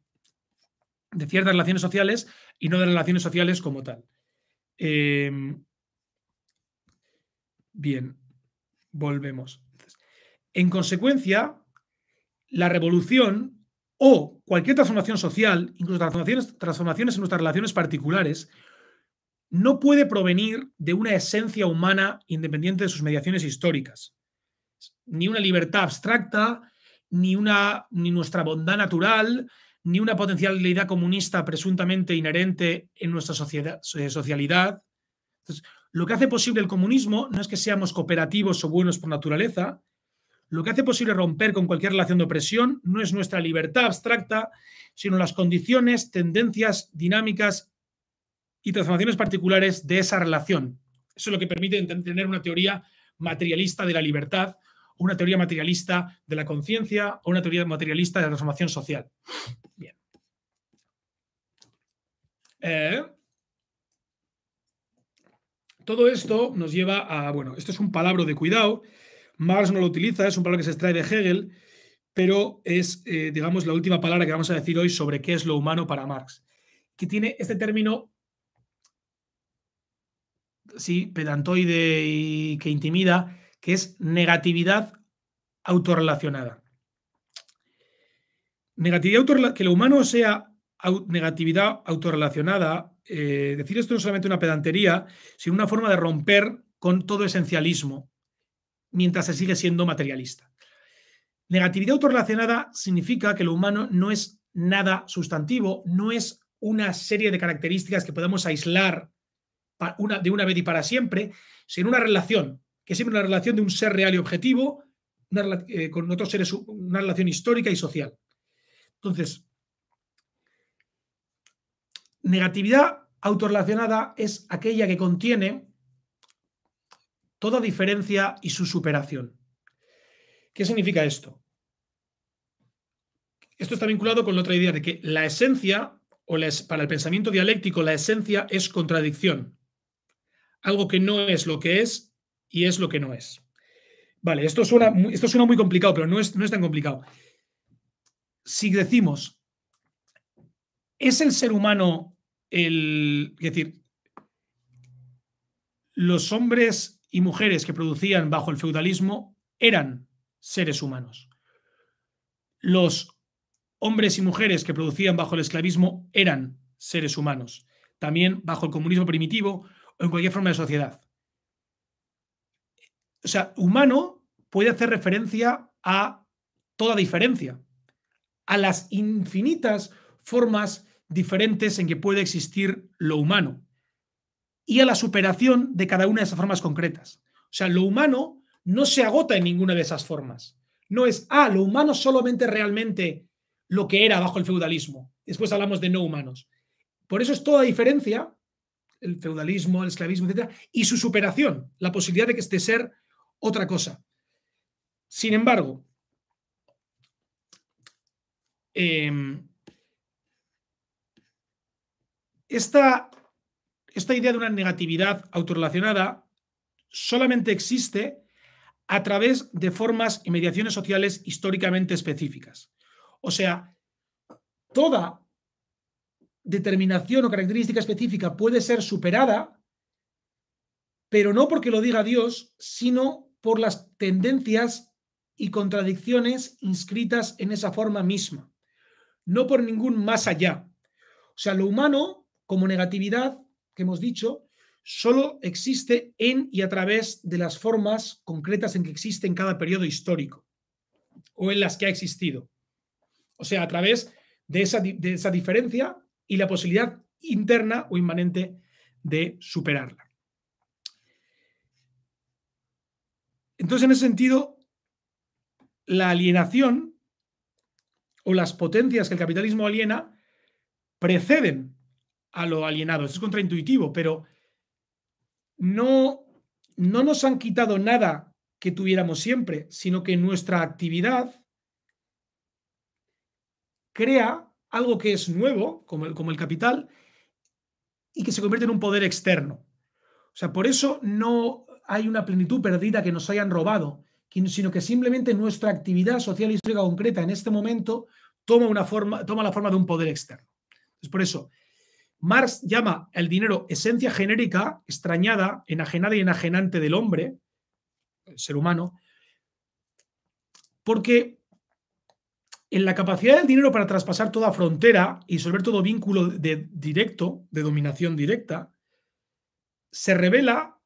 de ciertas relaciones sociales y no de relaciones sociales como tal. Em, bien, volvemos. En consecuencia, la revolución o cualquier transformación social, incluso transformaciones, transformaciones en nuestras relaciones particulares, no puede provenir de una esencia humana independiente de sus mediaciones históricas. Ni una libertad abstracta, ni, una, nuestra bondad natural, ni una potencialidad comunista presuntamente inherente en nuestra sociedad, eh, socialidad. lo que hace posible el comunismo no es que seamos cooperativos o buenos por naturaleza, lo que hace posible romper con cualquier relación de opresión no es nuestra libertad abstracta, sino las condiciones, tendencias, dinámicas y transformaciones particulares de esa relación. Eso es lo que permite tener una teoría materialista de la libertad, una teoría materialista de la conciencia o una teoría materialista de la transformación social. Bien. Eh, todo esto nos lleva a, bueno, esto es un palabra de cuidado, Marx no lo utiliza, es un palabra que se extrae de Hegel, pero es, eh, digamos, la última palabra que vamos a decir hoy sobre qué es lo humano para Marx, que tiene este término sí, pedantoide y que intimida, que es negatividad autorrelacionada. Negatividad que lo humano sea negatividad autorrelacionada, eh, decir esto no es solamente una pedantería, sino una forma de romper con todo esencialismo mientras se sigue siendo materialista. Negatividad autorrelacionada significa que lo humano no es nada sustantivo, no es una serie de características que podamos aislar una, de una vez y para siempre, sino una relación, que es siempre una relación de un ser real y objetivo eh, con otros seres, una relación histórica y social. Entonces, negatividad autorrelacionada es aquella que contiene toda diferencia y su superación. ¿Qué significa esto? Esto está vinculado con la otra idea de que la esencia, o para el pensamiento dialéctico, la esencia es contradicción algo que no es lo que es y es lo que no es. Vale, esto suena, esto muy complicado, pero no es, no es tan complicado. Si decimos, ¿es el ser humano el... Es decir, los hombres y mujeres que producían bajo el feudalismo eran seres humanos. Los hombres y mujeres que producían bajo el esclavismo eran seres humanos. También bajo el comunismo primitivo, o en cualquier forma de sociedad. O sea, humano puede hacer referencia a toda diferencia, a las infinitas formas diferentes en que puede existir lo humano y a la superación de cada una de esas formas concretas. O sea, lo humano no se agota en ninguna de esas formas. No es, ah, lo humano solamente realmente lo que era bajo el feudalismo. Después hablamos de no humanos. Por eso es toda diferencia el feudalismo, el esclavismo, etc., y su superación, la posibilidad de, que, esté ser otra cosa. Sin embargo, em, esta, esta idea de una negatividad autorrelacionada solamente existe a través de formas y mediaciones sociales históricamente específicas. O sea, toda determinación o característica específica puede ser superada, pero no porque lo diga Dios, sino por las tendencias y contradicciones inscritas en esa forma misma, no por ningún más allá. O sea, lo humano, como negatividad que hemos dicho, solo existe en y a través de las formas concretas en que existe en cada periodo histórico o en las que ha existido. O sea, a través de esa, de esa diferencia y la posibilidad interna o inmanente de superarla. Entonces, en ese sentido, la alienación o las potencias que el capitalismo aliena preceden a lo alienado. Esto es contraintuitivo, pero no, no nos han quitado nada que tuviéramos siempre, sino que nuestra actividad crea algo que es nuevo, como el, como el capital, y que se convierte en un poder externo. O sea, por eso no hay una plenitud perdida que nos hayan robado, sino que simplemente nuestra actividad social y histórica concreta en este momento toma, una forma, toma la forma de un poder externo. Es por eso, Marx llama al dinero esencia genérica, extrañada, enajenada y enajenante del hombre, el ser humano, porque en la capacidad del dinero para traspasar toda frontera y resolver todo vínculo de directo, de dominación directa, se revela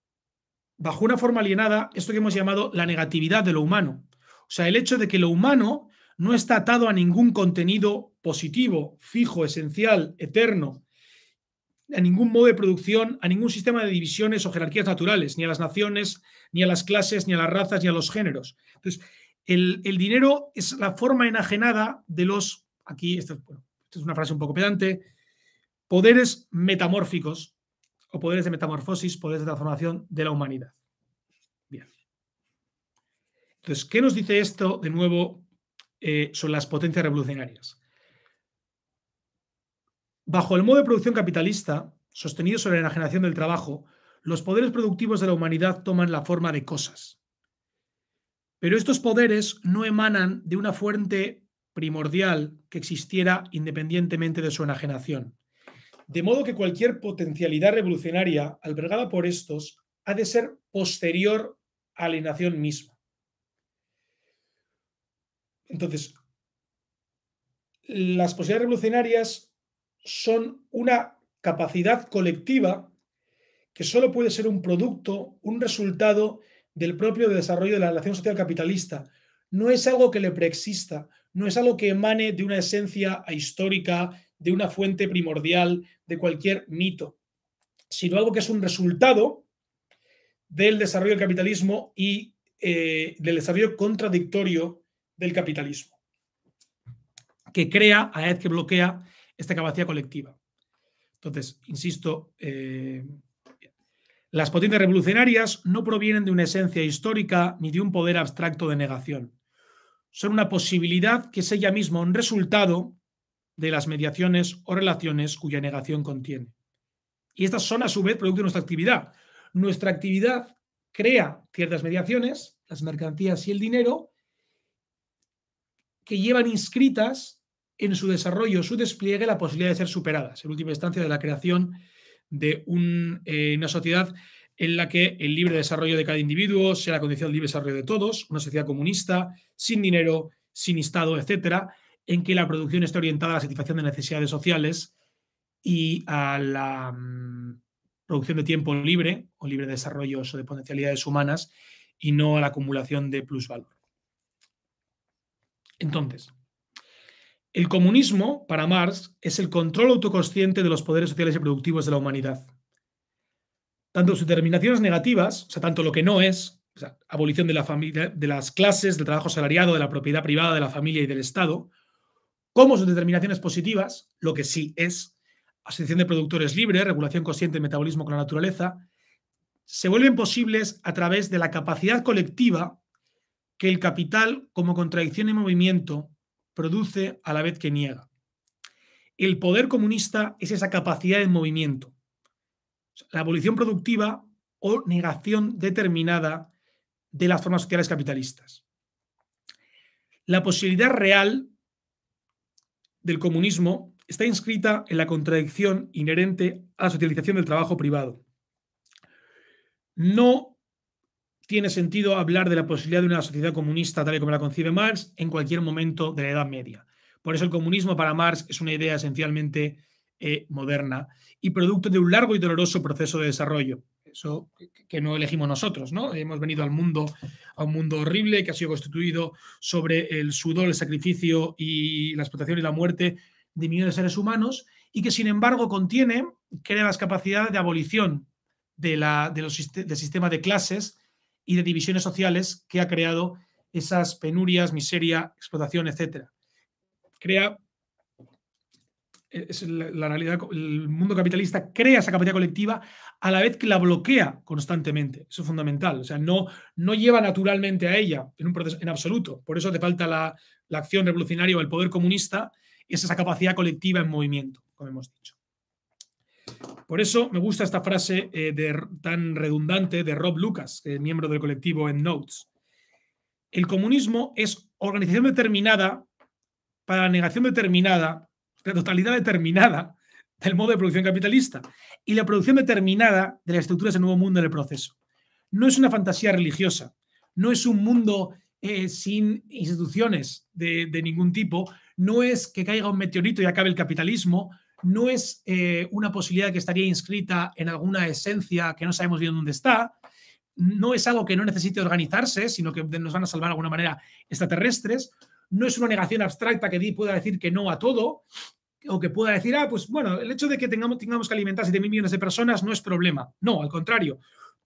bajo una forma alienada esto que hemos llamado la negatividad de lo humano. O sea, el hecho de que lo humano no está atado a ningún contenido positivo, fijo, esencial, eterno, a ningún modo de producción, a ningún sistema de divisiones o jerarquías naturales, ni a las naciones, ni a las clases, ni a las razas, ni a los géneros. Entonces, el, dinero es la forma enajenada de los, aquí, esta, es una frase un poco pedante, poderes metamórficos o poderes de metamorfosis, poderes de transformación de la humanidad. Bien. Entonces, ¿qué nos dice esto de nuevo eh, sobre las potencias revolucionarias? Bajo el modo de producción capitalista, sostenido sobre la enajenación del trabajo, los poderes productivos de la humanidad toman la forma de cosas. Pero estos poderes no emanan de una fuente primordial que existiera independientemente de su enajenación. De modo que cualquier potencialidad revolucionaria albergada por estos ha de ser posterior a la nación misma. Entonces, las posibilidades revolucionarias son una capacidad colectiva que solo puede ser un producto, un resultado del propio desarrollo de la relación social capitalista. No es algo que le preexista, no es algo que emane de una esencia histórica, de una fuente primordial, de cualquier mito, sino algo que es un resultado del desarrollo del capitalismo y eh, del desarrollo contradictorio del capitalismo, que crea a la vez que bloquea esta capacidad colectiva. Entonces, insisto, eh, las potencias revolucionarias no provienen de una esencia histórica ni de un poder abstracto de negación. Son una posibilidad que es ella misma un resultado de las mediaciones o relaciones cuya negación contiene. Y estas son a su vez producto de nuestra actividad. Nuestra actividad crea ciertas mediaciones, las mercancías y el dinero, que llevan inscritas en su desarrollo, su despliegue, la posibilidad de ser superadas, en última instancia, de la creación de eh, una sociedad en la que el libre desarrollo de cada individuo sea la condición del libre desarrollo de todos, una sociedad comunista, sin dinero, sin Estado, etcétera, en que la producción esté orientada a la satisfacción de necesidades sociales y a la mm, producción de tiempo libre o libre de desarrollos o de potencialidades humanas y no a la acumulación de plusvalor. Entonces, el comunismo, para Marx, es el control autoconsciente de los poderes sociales y productivos de la humanidad. Tanto sus determinaciones negativas, o sea, tanto lo que no es, abolición de, la familia, de las clases, del trabajo salariado, de la propiedad privada, de la familia y del Estado, como sus determinaciones positivas, lo que sí es, asociación de productores libres, regulación consciente del metabolismo con la naturaleza, se vuelven posibles a través de la capacidad colectiva que el capital como contradicción en movimiento produce a la vez que niega. El poder comunista es esa capacidad de movimiento. La abolición productiva o negación determinada de las formas sociales capitalistas. La posibilidad real del comunismo está inscrita en la contradicción inherente a la socialización del trabajo privado. No tiene sentido hablar de la posibilidad de una sociedad comunista tal y como la concibe Marx en cualquier momento de la Edad Media. Por eso el comunismo para Marx es una idea esencialmente eh, moderna y producto de un largo y doloroso proceso de desarrollo. Eso que no elegimos nosotros, ¿no? Hemos venido al mundo, a un mundo horrible que ha sido constituido sobre el sudor, el sacrificio y la explotación y la muerte de millones de seres humanos y que sin embargo contiene, crea las capacidades de abolición de la, de los, del sistema de clases y de divisiones sociales que ha creado esas penurias, miseria, explotación, etc. Crea, es la realidad, el mundo capitalista crea esa capacidad colectiva a la vez que la bloquea constantemente. Eso es fundamental. O sea, no, no lleva naturalmente a ella en un proceso en absoluto. Por eso te falta la, la acción revolucionaria o el poder comunista, es esa capacidad colectiva en movimiento, como hemos dicho. Por eso me gusta esta frase eh, tan redundante de Rob Lucas, miembro del colectivo En Notes. El comunismo es organización determinada para la negación determinada, la totalidad determinada del modo de producción capitalista y la producción determinada de las estructuras del nuevo mundo en el proceso. No es una fantasía religiosa, no es un mundo eh, sin instituciones de, de ningún tipo, no es que caiga un meteorito y acabe el capitalismo, no es eh, una posibilidad que estaría inscrita en alguna esencia que no sabemos bien dónde está, no es algo que no necesite organizarse, sino que nos van a salvar de alguna manera extraterrestres, no es una negación abstracta que pueda decir que no a todo, o que pueda decir, ah, pues bueno, el hecho de que tengamos, tengamos que alimentar 7 mil millones de personas no es problema. No, al contrario,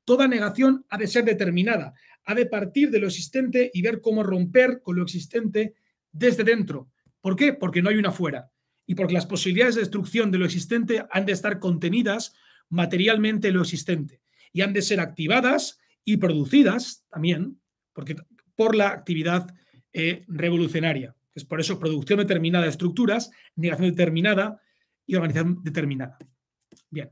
toda negación ha de ser determinada, ha de partir de lo existente y ver cómo romper con lo existente desde dentro. ¿Por qué? Porque no hay una fuera y porque las posibilidades de destrucción de lo existente han de estar contenidas materialmente en lo existente y han de ser activadas y producidas también porque, por la actividad eh, revolucionaria. Es por eso producción determinada de estructuras, negación determinada y organización determinada. Bien.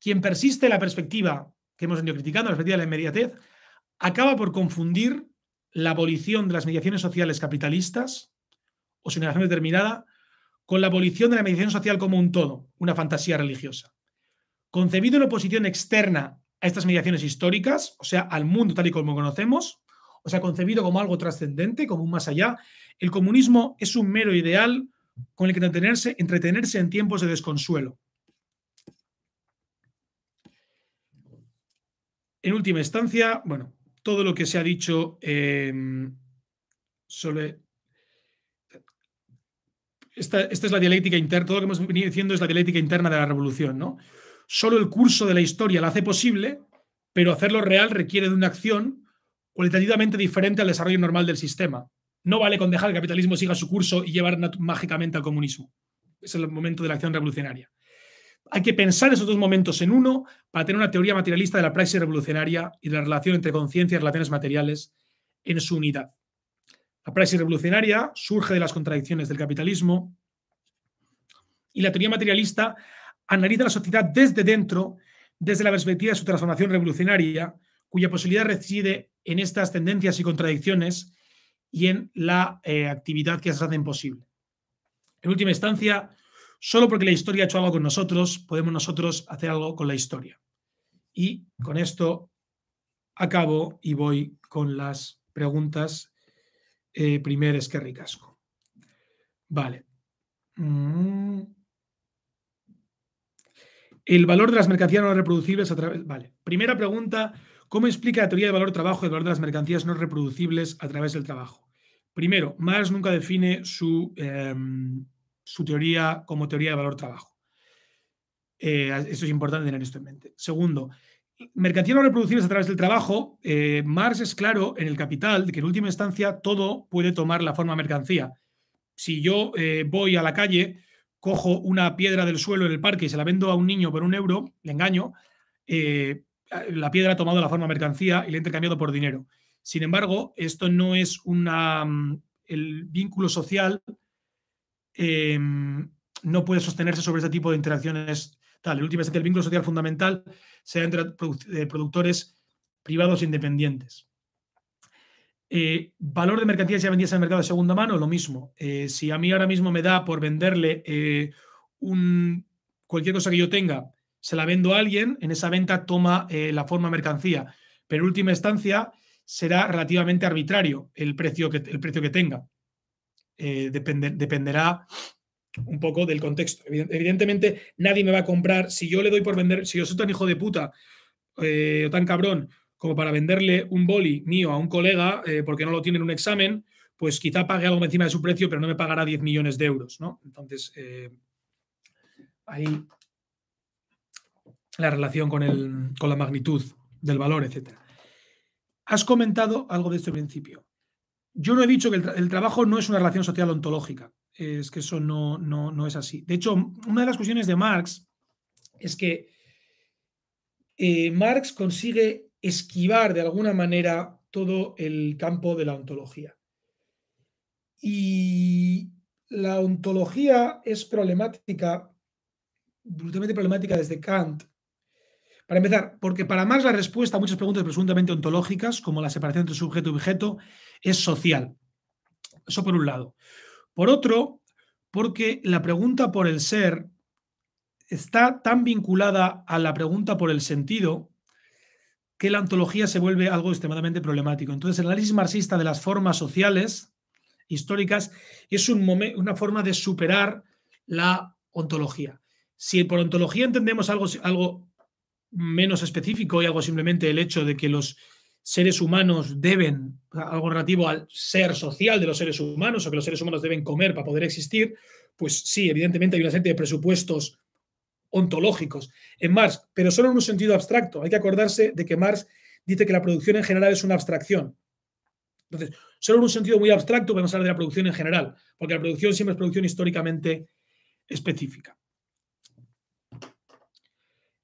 Quien persiste en la perspectiva que hemos venido criticando, la perspectiva de la inmediatez, acaba por confundir la abolición de las mediaciones sociales capitalistas o su negación determinada, con la abolición de la mediación social como un todo, una fantasía religiosa. Concebido en oposición externa a estas mediaciones históricas, o sea, al mundo tal y como conocemos, o sea, concebido como algo trascendente, como un más allá, el comunismo es un mero ideal con el que entretenerse, en tiempos de desconsuelo. En última instancia, bueno, todo lo que se ha dicho eh, sobre esta, es la dialéctica interna, todo lo que hemos venido diciendo es la dialéctica interna de la revolución, ¿no? Solo el curso de la historia la hace posible, pero hacerlo real requiere de una acción cualitativamente diferente al desarrollo normal del sistema. No vale con dejar que el capitalismo siga su curso y llevar mágicamente al comunismo. Es el momento de la acción revolucionaria. Hay que pensar esos dos momentos en uno para tener una teoría materialista de la praxis revolucionaria y de la relación entre conciencia y relaciones materiales en su unidad. La praxis revolucionaria surge de las contradicciones del capitalismo y la teoría materialista analiza la sociedad desde dentro, desde la perspectiva de su transformación revolucionaria, cuya posibilidad reside en estas tendencias y contradicciones y en la eh, actividad que se hace imposible. En última instancia, solo porque la historia ha hecho algo con nosotros, podemos nosotros hacer algo con la historia. Y con esto acabo y voy con las preguntas eh, primer es que ricasco. Vale. Mm. El valor de las mercancías no reproducibles a través. Vale. Primera pregunta: ¿cómo explica la teoría de valor trabajo y el valor de las mercancías no reproducibles a través del trabajo? Primero, Marx nunca define su, em, su teoría como teoría de valor trabajo. Eh, esto eso es importante tener esto en mente. Segundo, mercancía no reproducible a través del trabajo. Eh, Marx es claro en el capital que en última instancia todo puede tomar la forma mercancía. Si yo eh, voy a la calle, cojo una piedra del suelo en el parque y se la vendo a un niño por un euro, le engaño, eh, la piedra ha tomado la forma mercancía y le he intercambiado por dinero. Sin embargo, esto no es una... Mm, el vínculo social em, no puede sostenerse sobre este tipo de interacciones el último es que el vínculo social fundamental sea entre eh, productores privados e independientes. Eh, valor de mercancías ya vendidas en el mercado de segunda mano, lo mismo. Eh, si a mí ahora mismo me da por venderle un, cualquier cosa que yo tenga, se la vendo a alguien, en esa venta toma la forma mercancía. Pero en última instancia será relativamente arbitrario el precio que, el precio que tenga. dependerá un poco del contexto. Evidentemente, nadie me va a comprar. Si yo le doy por vender, si yo soy tan hijo de puta eh, o tan cabrón como para venderle un boli mío a un colega eh, porque no lo tiene en un examen, pues quizá pague algo encima de su precio, pero no me pagará 10 millones de euros, ¿no? Entonces, eh, ahí la relación con, la magnitud del valor, etc. Has comentado algo de este principio. Yo no he dicho que el trabajo no es una relación social ontológica es que eso no, no, es así. De hecho, una de las cuestiones de Marx es que eh, Marx consigue esquivar de alguna manera todo el campo de la ontología. Y la ontología es problemática, brutalmente problemática desde Kant. Para empezar, porque para Marx la respuesta a muchas preguntas presuntamente ontológicas, como la separación entre sujeto y objeto, es social. Eso por un lado. Por otro, porque la pregunta por el ser está tan vinculada a la pregunta por el sentido que la ontología se vuelve algo extremadamente problemático. Entonces, el análisis marxista de las formas sociales históricas es un una forma de superar la ontología. Si por ontología entendemos algo, algo menos específico y algo simplemente el hecho de que los seres humanos deben, algo relativo al ser social de los seres humanos o que los seres humanos deben comer para poder existir, pues sí, evidentemente hay una serie de presupuestos ontológicos en Marx, pero solo en un sentido abstracto. Hay que acordarse de que Marx dice que la producción en general es una abstracción. Entonces, solo en un sentido muy abstracto podemos hablar de la producción en general, porque la producción siempre es producción históricamente específica.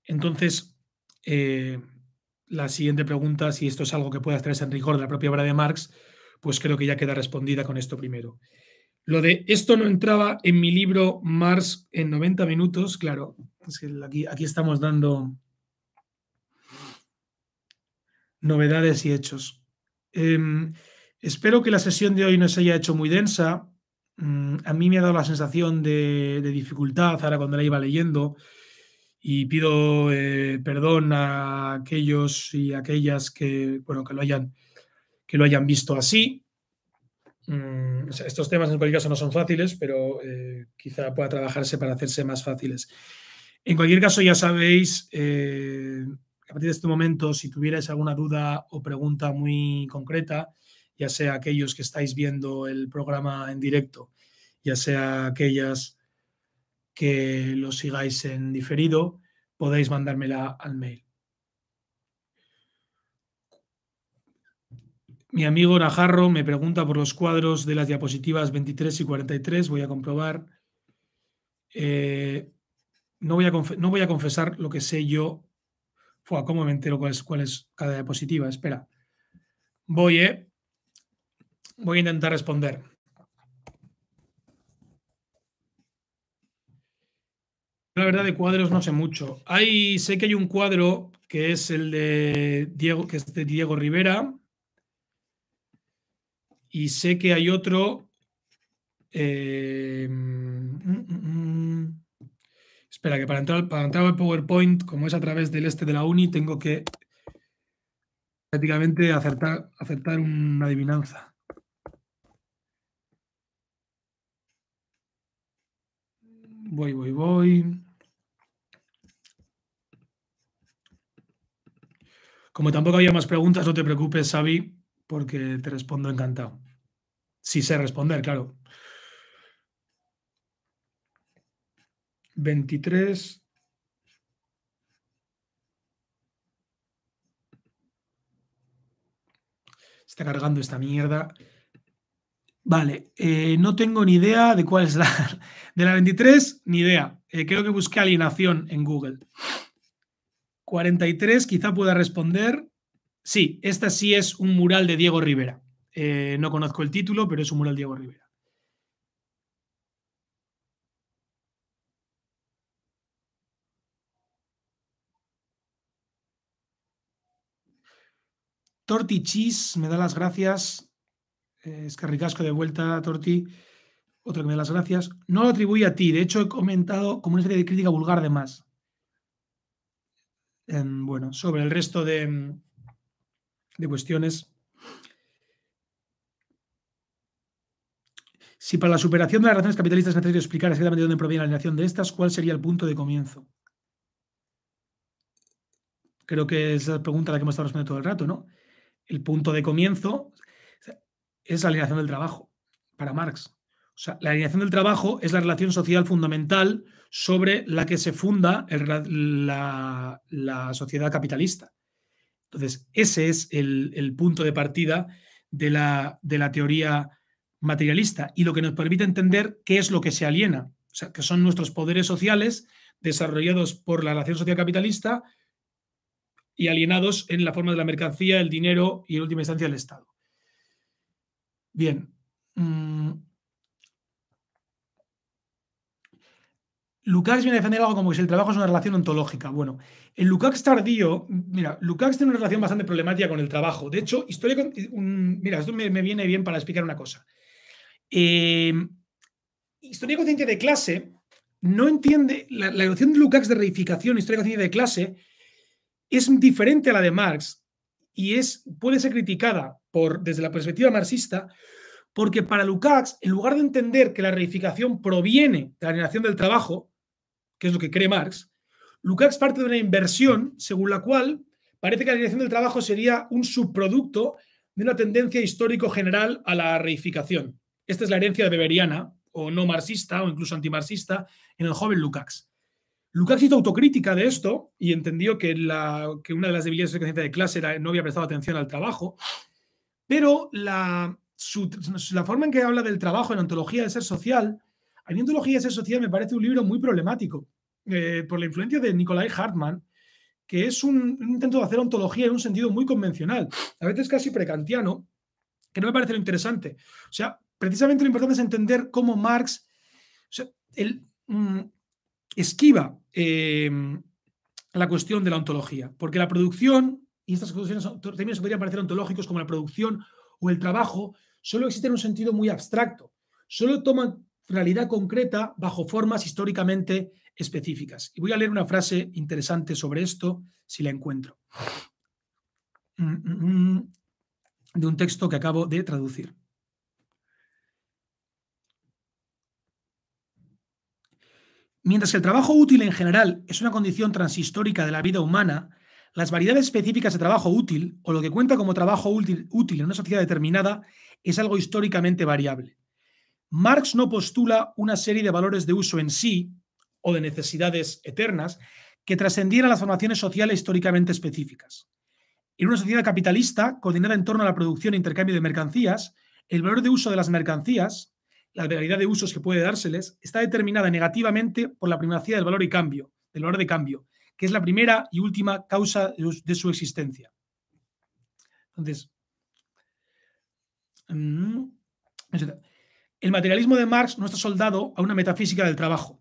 Entonces, eh, la siguiente pregunta, si esto es algo que puede hacerse en rigor de la propia obra de Marx, pues creo que ya queda respondida con esto primero. Lo de esto no entraba en mi libro Marx en 90 minutos, claro, aquí, aquí estamos dando novedades y hechos. Em, espero que la sesión de hoy no se haya hecho muy densa. Mm, a mí me ha dado la sensación de dificultad ahora cuando la iba leyendo y pido eh, perdón a aquellos y aquellas que, bueno, que lo hayan, que lo hayan visto así. Mm, estos temas en cualquier caso no son fáciles, pero eh, quizá pueda trabajarse para hacerse más fáciles. En cualquier caso, ya sabéis, eh, a partir de este momento, si tuvierais alguna duda o pregunta muy concreta, ya sea aquellos que estáis viendo el programa en directo, ya sea aquellas que lo sigáis en diferido, podéis mandármela al mail. Mi amigo Najarro me pregunta por los cuadros de las diapositivas 23 y 43. Voy a comprobar. Eh, no, voy a no, voy a confesar lo que sé yo. ¿Cómo me entero cuál es, cada diapositiva? Espera. Voy, eh, voy a intentar responder. La verdad, de cuadros no sé mucho. sé que hay un cuadro que es el de Diego, que es de Diego Rivera. Y sé que hay otro. Eh, mm, mm, mm. espera, que para entrar, para entrar al PowerPoint, como es a través del este de la uni, tengo que prácticamente acertar, acertar una adivinanza. Voy, voy, voy. Como tampoco había más preguntas, no te preocupes, Xavi, porque te respondo encantado. Si sí sé responder, claro. 23. Está cargando esta mierda. Vale, eh, no tengo ni idea de cuál es la... De la 23, ni idea. Eh, creo que busqué alienación en Google. 43, quizá pueda responder. Sí, esta sí es un mural de Diego Rivera. Eh, no conozco el título, pero es un mural de Diego Rivera. Torti Cheese, me da las gracias. Escarricasco eh, es carricasco de vuelta, Torti. Otro que me da las gracias. No lo atribuye a ti. De hecho, he comentado como una serie de crítica vulgar de más. Em, bueno, sobre el resto mm, de, cuestiones. Si para la superación de las relaciones capitalistas es necesario explicar exactamente dónde proviene la alineación de estas, ¿cuál sería el punto de comienzo? Creo que es la pregunta a la que hemos estado respondiendo todo el rato, ¿no? El punto de comienzo es la alineación del trabajo para Marx. O sea, la alienación del trabajo es la relación social fundamental sobre la que se funda la, sociedad capitalista. Entonces, ese es el, punto de partida de la, de la, teoría materialista y lo que nos permite entender qué es lo que se aliena, o sea, que son nuestros poderes sociales desarrollados por la relación social capitalista y alienados en la forma de la mercancía, el dinero y en última instancia el Estado. Bien. Mm, Lukács viene a defender algo como que si el trabajo es una relación ontológica. Bueno, el Lukács tardío, mira, Lukács tiene una relación bastante problemática con el trabajo. De hecho, historia mira, esto me, viene bien para explicar una cosa. Eh, historia consciente de clase no entiende, la, noción de Lukács de reificación, historia consciente de clase, es diferente a la de Marx y es, puede ser criticada por, desde la perspectiva marxista porque para Lukács, en lugar de entender que la reificación proviene de la alienación del trabajo, que es lo que cree Marx, Lukács parte de una inversión según la cual parece que la dirección del trabajo sería un subproducto de una tendencia histórico general a la reificación. Esta es la herencia beberiana, o no marxista, o incluso antimarxista, en el joven Lukács. Lukács hizo autocrítica de esto y entendió que, la, que una de las debilidades de la de clase era no había prestado atención al trabajo, pero la, la forma en que habla del trabajo en antología de del ser social a mí ontología y Sociedad me parece un libro muy problemático eh, por la influencia de Nikolai Hartmann, que es un, intento de hacer ontología en un sentido muy convencional, a veces casi precantiano, que no me parece lo interesante. O sea, precisamente lo importante es entender cómo Marx él, mm, esquiva em, la cuestión de la ontología, porque la producción, y estas cuestiones términos podrían parecer ontológicos como la producción o el trabajo, solo existen en un sentido muy abstracto, solo toman realidad concreta bajo formas históricamente específicas. Y voy a leer una frase interesante sobre esto, si la encuentro, mm, mm, mm, de un texto que acabo de traducir. Mientras que el trabajo útil en general es una condición transhistórica de la vida humana, las variedades específicas de trabajo útil, o lo que cuenta como trabajo útil, útil en una sociedad determinada, es algo históricamente variable. Marx no postula una serie de valores de uso en sí o de necesidades eternas que trascendieran las formaciones sociales históricamente específicas. En una sociedad capitalista, coordinada en torno a la producción e intercambio de mercancías, el valor de uso de las mercancías, la variedad de usos que puede dárseles, está determinada negativamente por la primacía del valor y cambio, del valor de cambio, que es la primera y última causa de su existencia. Entonces, mm, el materialismo de Marx no está soldado a una metafísica del trabajo.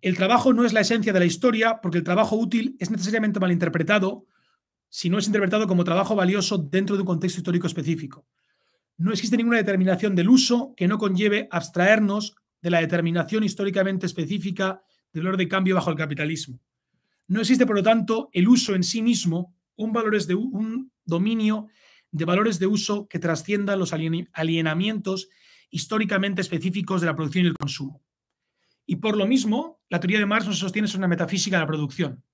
El trabajo no es la esencia de la historia porque el trabajo útil es necesariamente malinterpretado si no es interpretado como trabajo valioso dentro de un contexto histórico específico. No existe ninguna determinación del uso que no conlleve abstraernos de la determinación históricamente específica del valor de cambio bajo el capitalismo. No existe, por lo tanto, el uso en sí mismo, un, de, un dominio de valores de uso que trascienda los alienamientos históricamente específicos de la producción y el consumo. Y por lo mismo, la teoría de Marx no sostiene sobre una metafísica de la producción.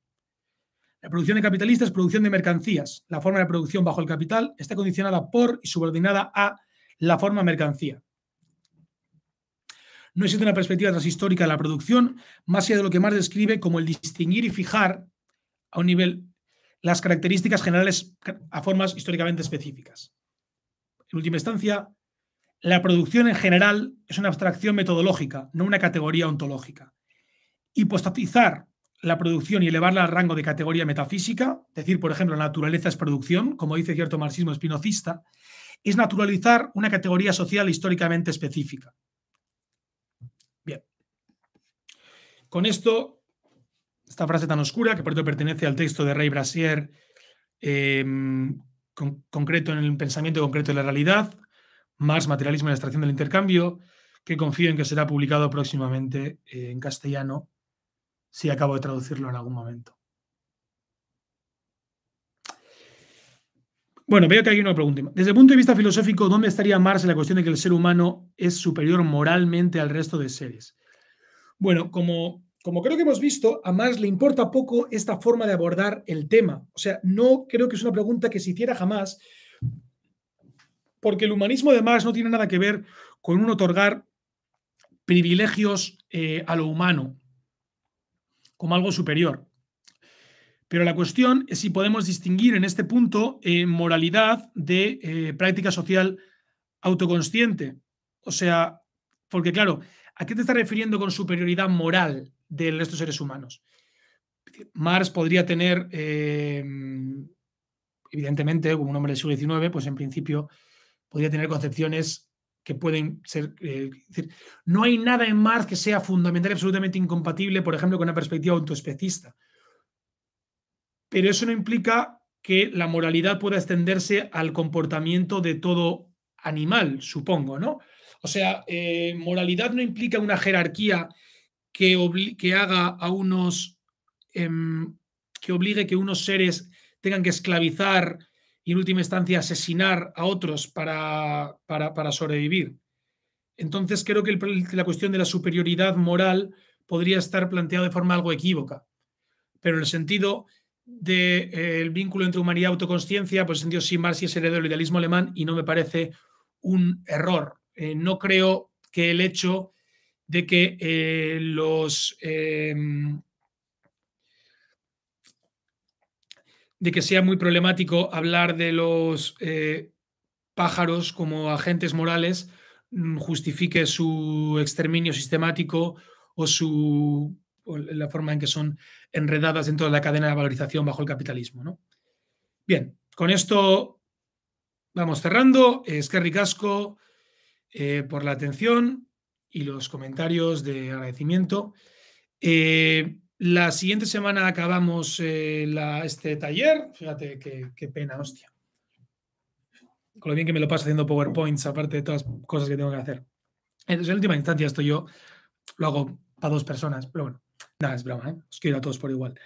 La producción de capitalistas es producción de mercancías. La forma de producción bajo el capital está condicionada por y subordinada a la forma mercancía. No existe una perspectiva transhistórica de la producción, más allá de lo que Marx describe como el distinguir y fijar a un nivel las características generales a formas históricamente específicas. En última instancia, la producción en general es una abstracción metodológica, no una categoría ontológica. Hipostatizar la producción y elevarla al rango de categoría metafísica, decir, por ejemplo, la naturaleza es producción, como dice cierto marxismo espinocista, es naturalizar una categoría social históricamente específica. Bien. Con esto, esta frase tan oscura, que por cierto pertenece al texto de Rey Brasier, eh, concreto en el pensamiento concreto de la realidad, Marx, Materialismo y la Extracción del Intercambio, que confío en que será publicado próximamente eh, en castellano, si acabo de traducirlo en algún momento. Bueno, veo que hay una pregunta. Desde el punto de vista filosófico, ¿dónde estaría Marx en la cuestión de que el ser humano es superior moralmente al resto de seres? Bueno, como, como creo que hemos visto, a Marx le importa poco esta forma de abordar el tema. O sea, no creo que es una pregunta que se hiciera jamás, porque el humanismo de Marx no tiene nada que ver con un otorgar privilegios eh, a lo humano como algo superior. Pero la cuestión es si podemos distinguir en este punto eh, moralidad de eh, práctica social autoconsciente. O sea, porque claro, ¿a qué te estás refiriendo con superioridad moral de estos seres humanos? Marx podría tener, evidentemente, como un hombre del siglo XIX, pues en principio podría tener concepciones que pueden ser... Eh, decir, no hay nada en Marx que sea fundamental y absolutamente incompatible, por ejemplo, con una perspectiva autoespecista. Pero eso no implica que la moralidad pueda extenderse al comportamiento de todo animal, supongo, ¿no? O sea, eh, moralidad no implica una jerarquía que, que haga a unos... Em, que obligue que unos seres tengan que esclavizar y en última instancia asesinar a otros para, para, sobrevivir. Entonces creo que la cuestión de la superioridad moral podría estar planteada de forma algo equívoca, pero en el sentido del eh, vínculo entre humanidad y autoconsciencia, pues en sentido sí, Marx es heredero del idealismo alemán y no me parece un error. Eh, no creo que el hecho de que eh, los de que sea muy problemático hablar de los eh, pájaros como agentes morales mm, justifique su exterminio sistemático o su la forma en que son enredadas dentro de la cadena de valorización bajo el capitalismo. ¿no? Bien, con esto vamos cerrando. Es Casco, eh, por la atención y los comentarios de agradecimiento. Eh, la siguiente semana acabamos eh, este taller. Fíjate qué, pena, hostia. Con lo bien que me lo paso haciendo PowerPoints, aparte de todas las cosas que tengo que hacer. en última instancia, esto yo lo hago para dos personas, pero bueno, nada, es broma, ¿eh? os quiero a todos por igual.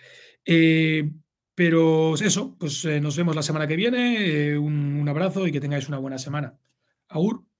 Eh, pero eso, pues eh, nos vemos la semana que viene. Un, un abrazo y que tengáis una buena semana. Aur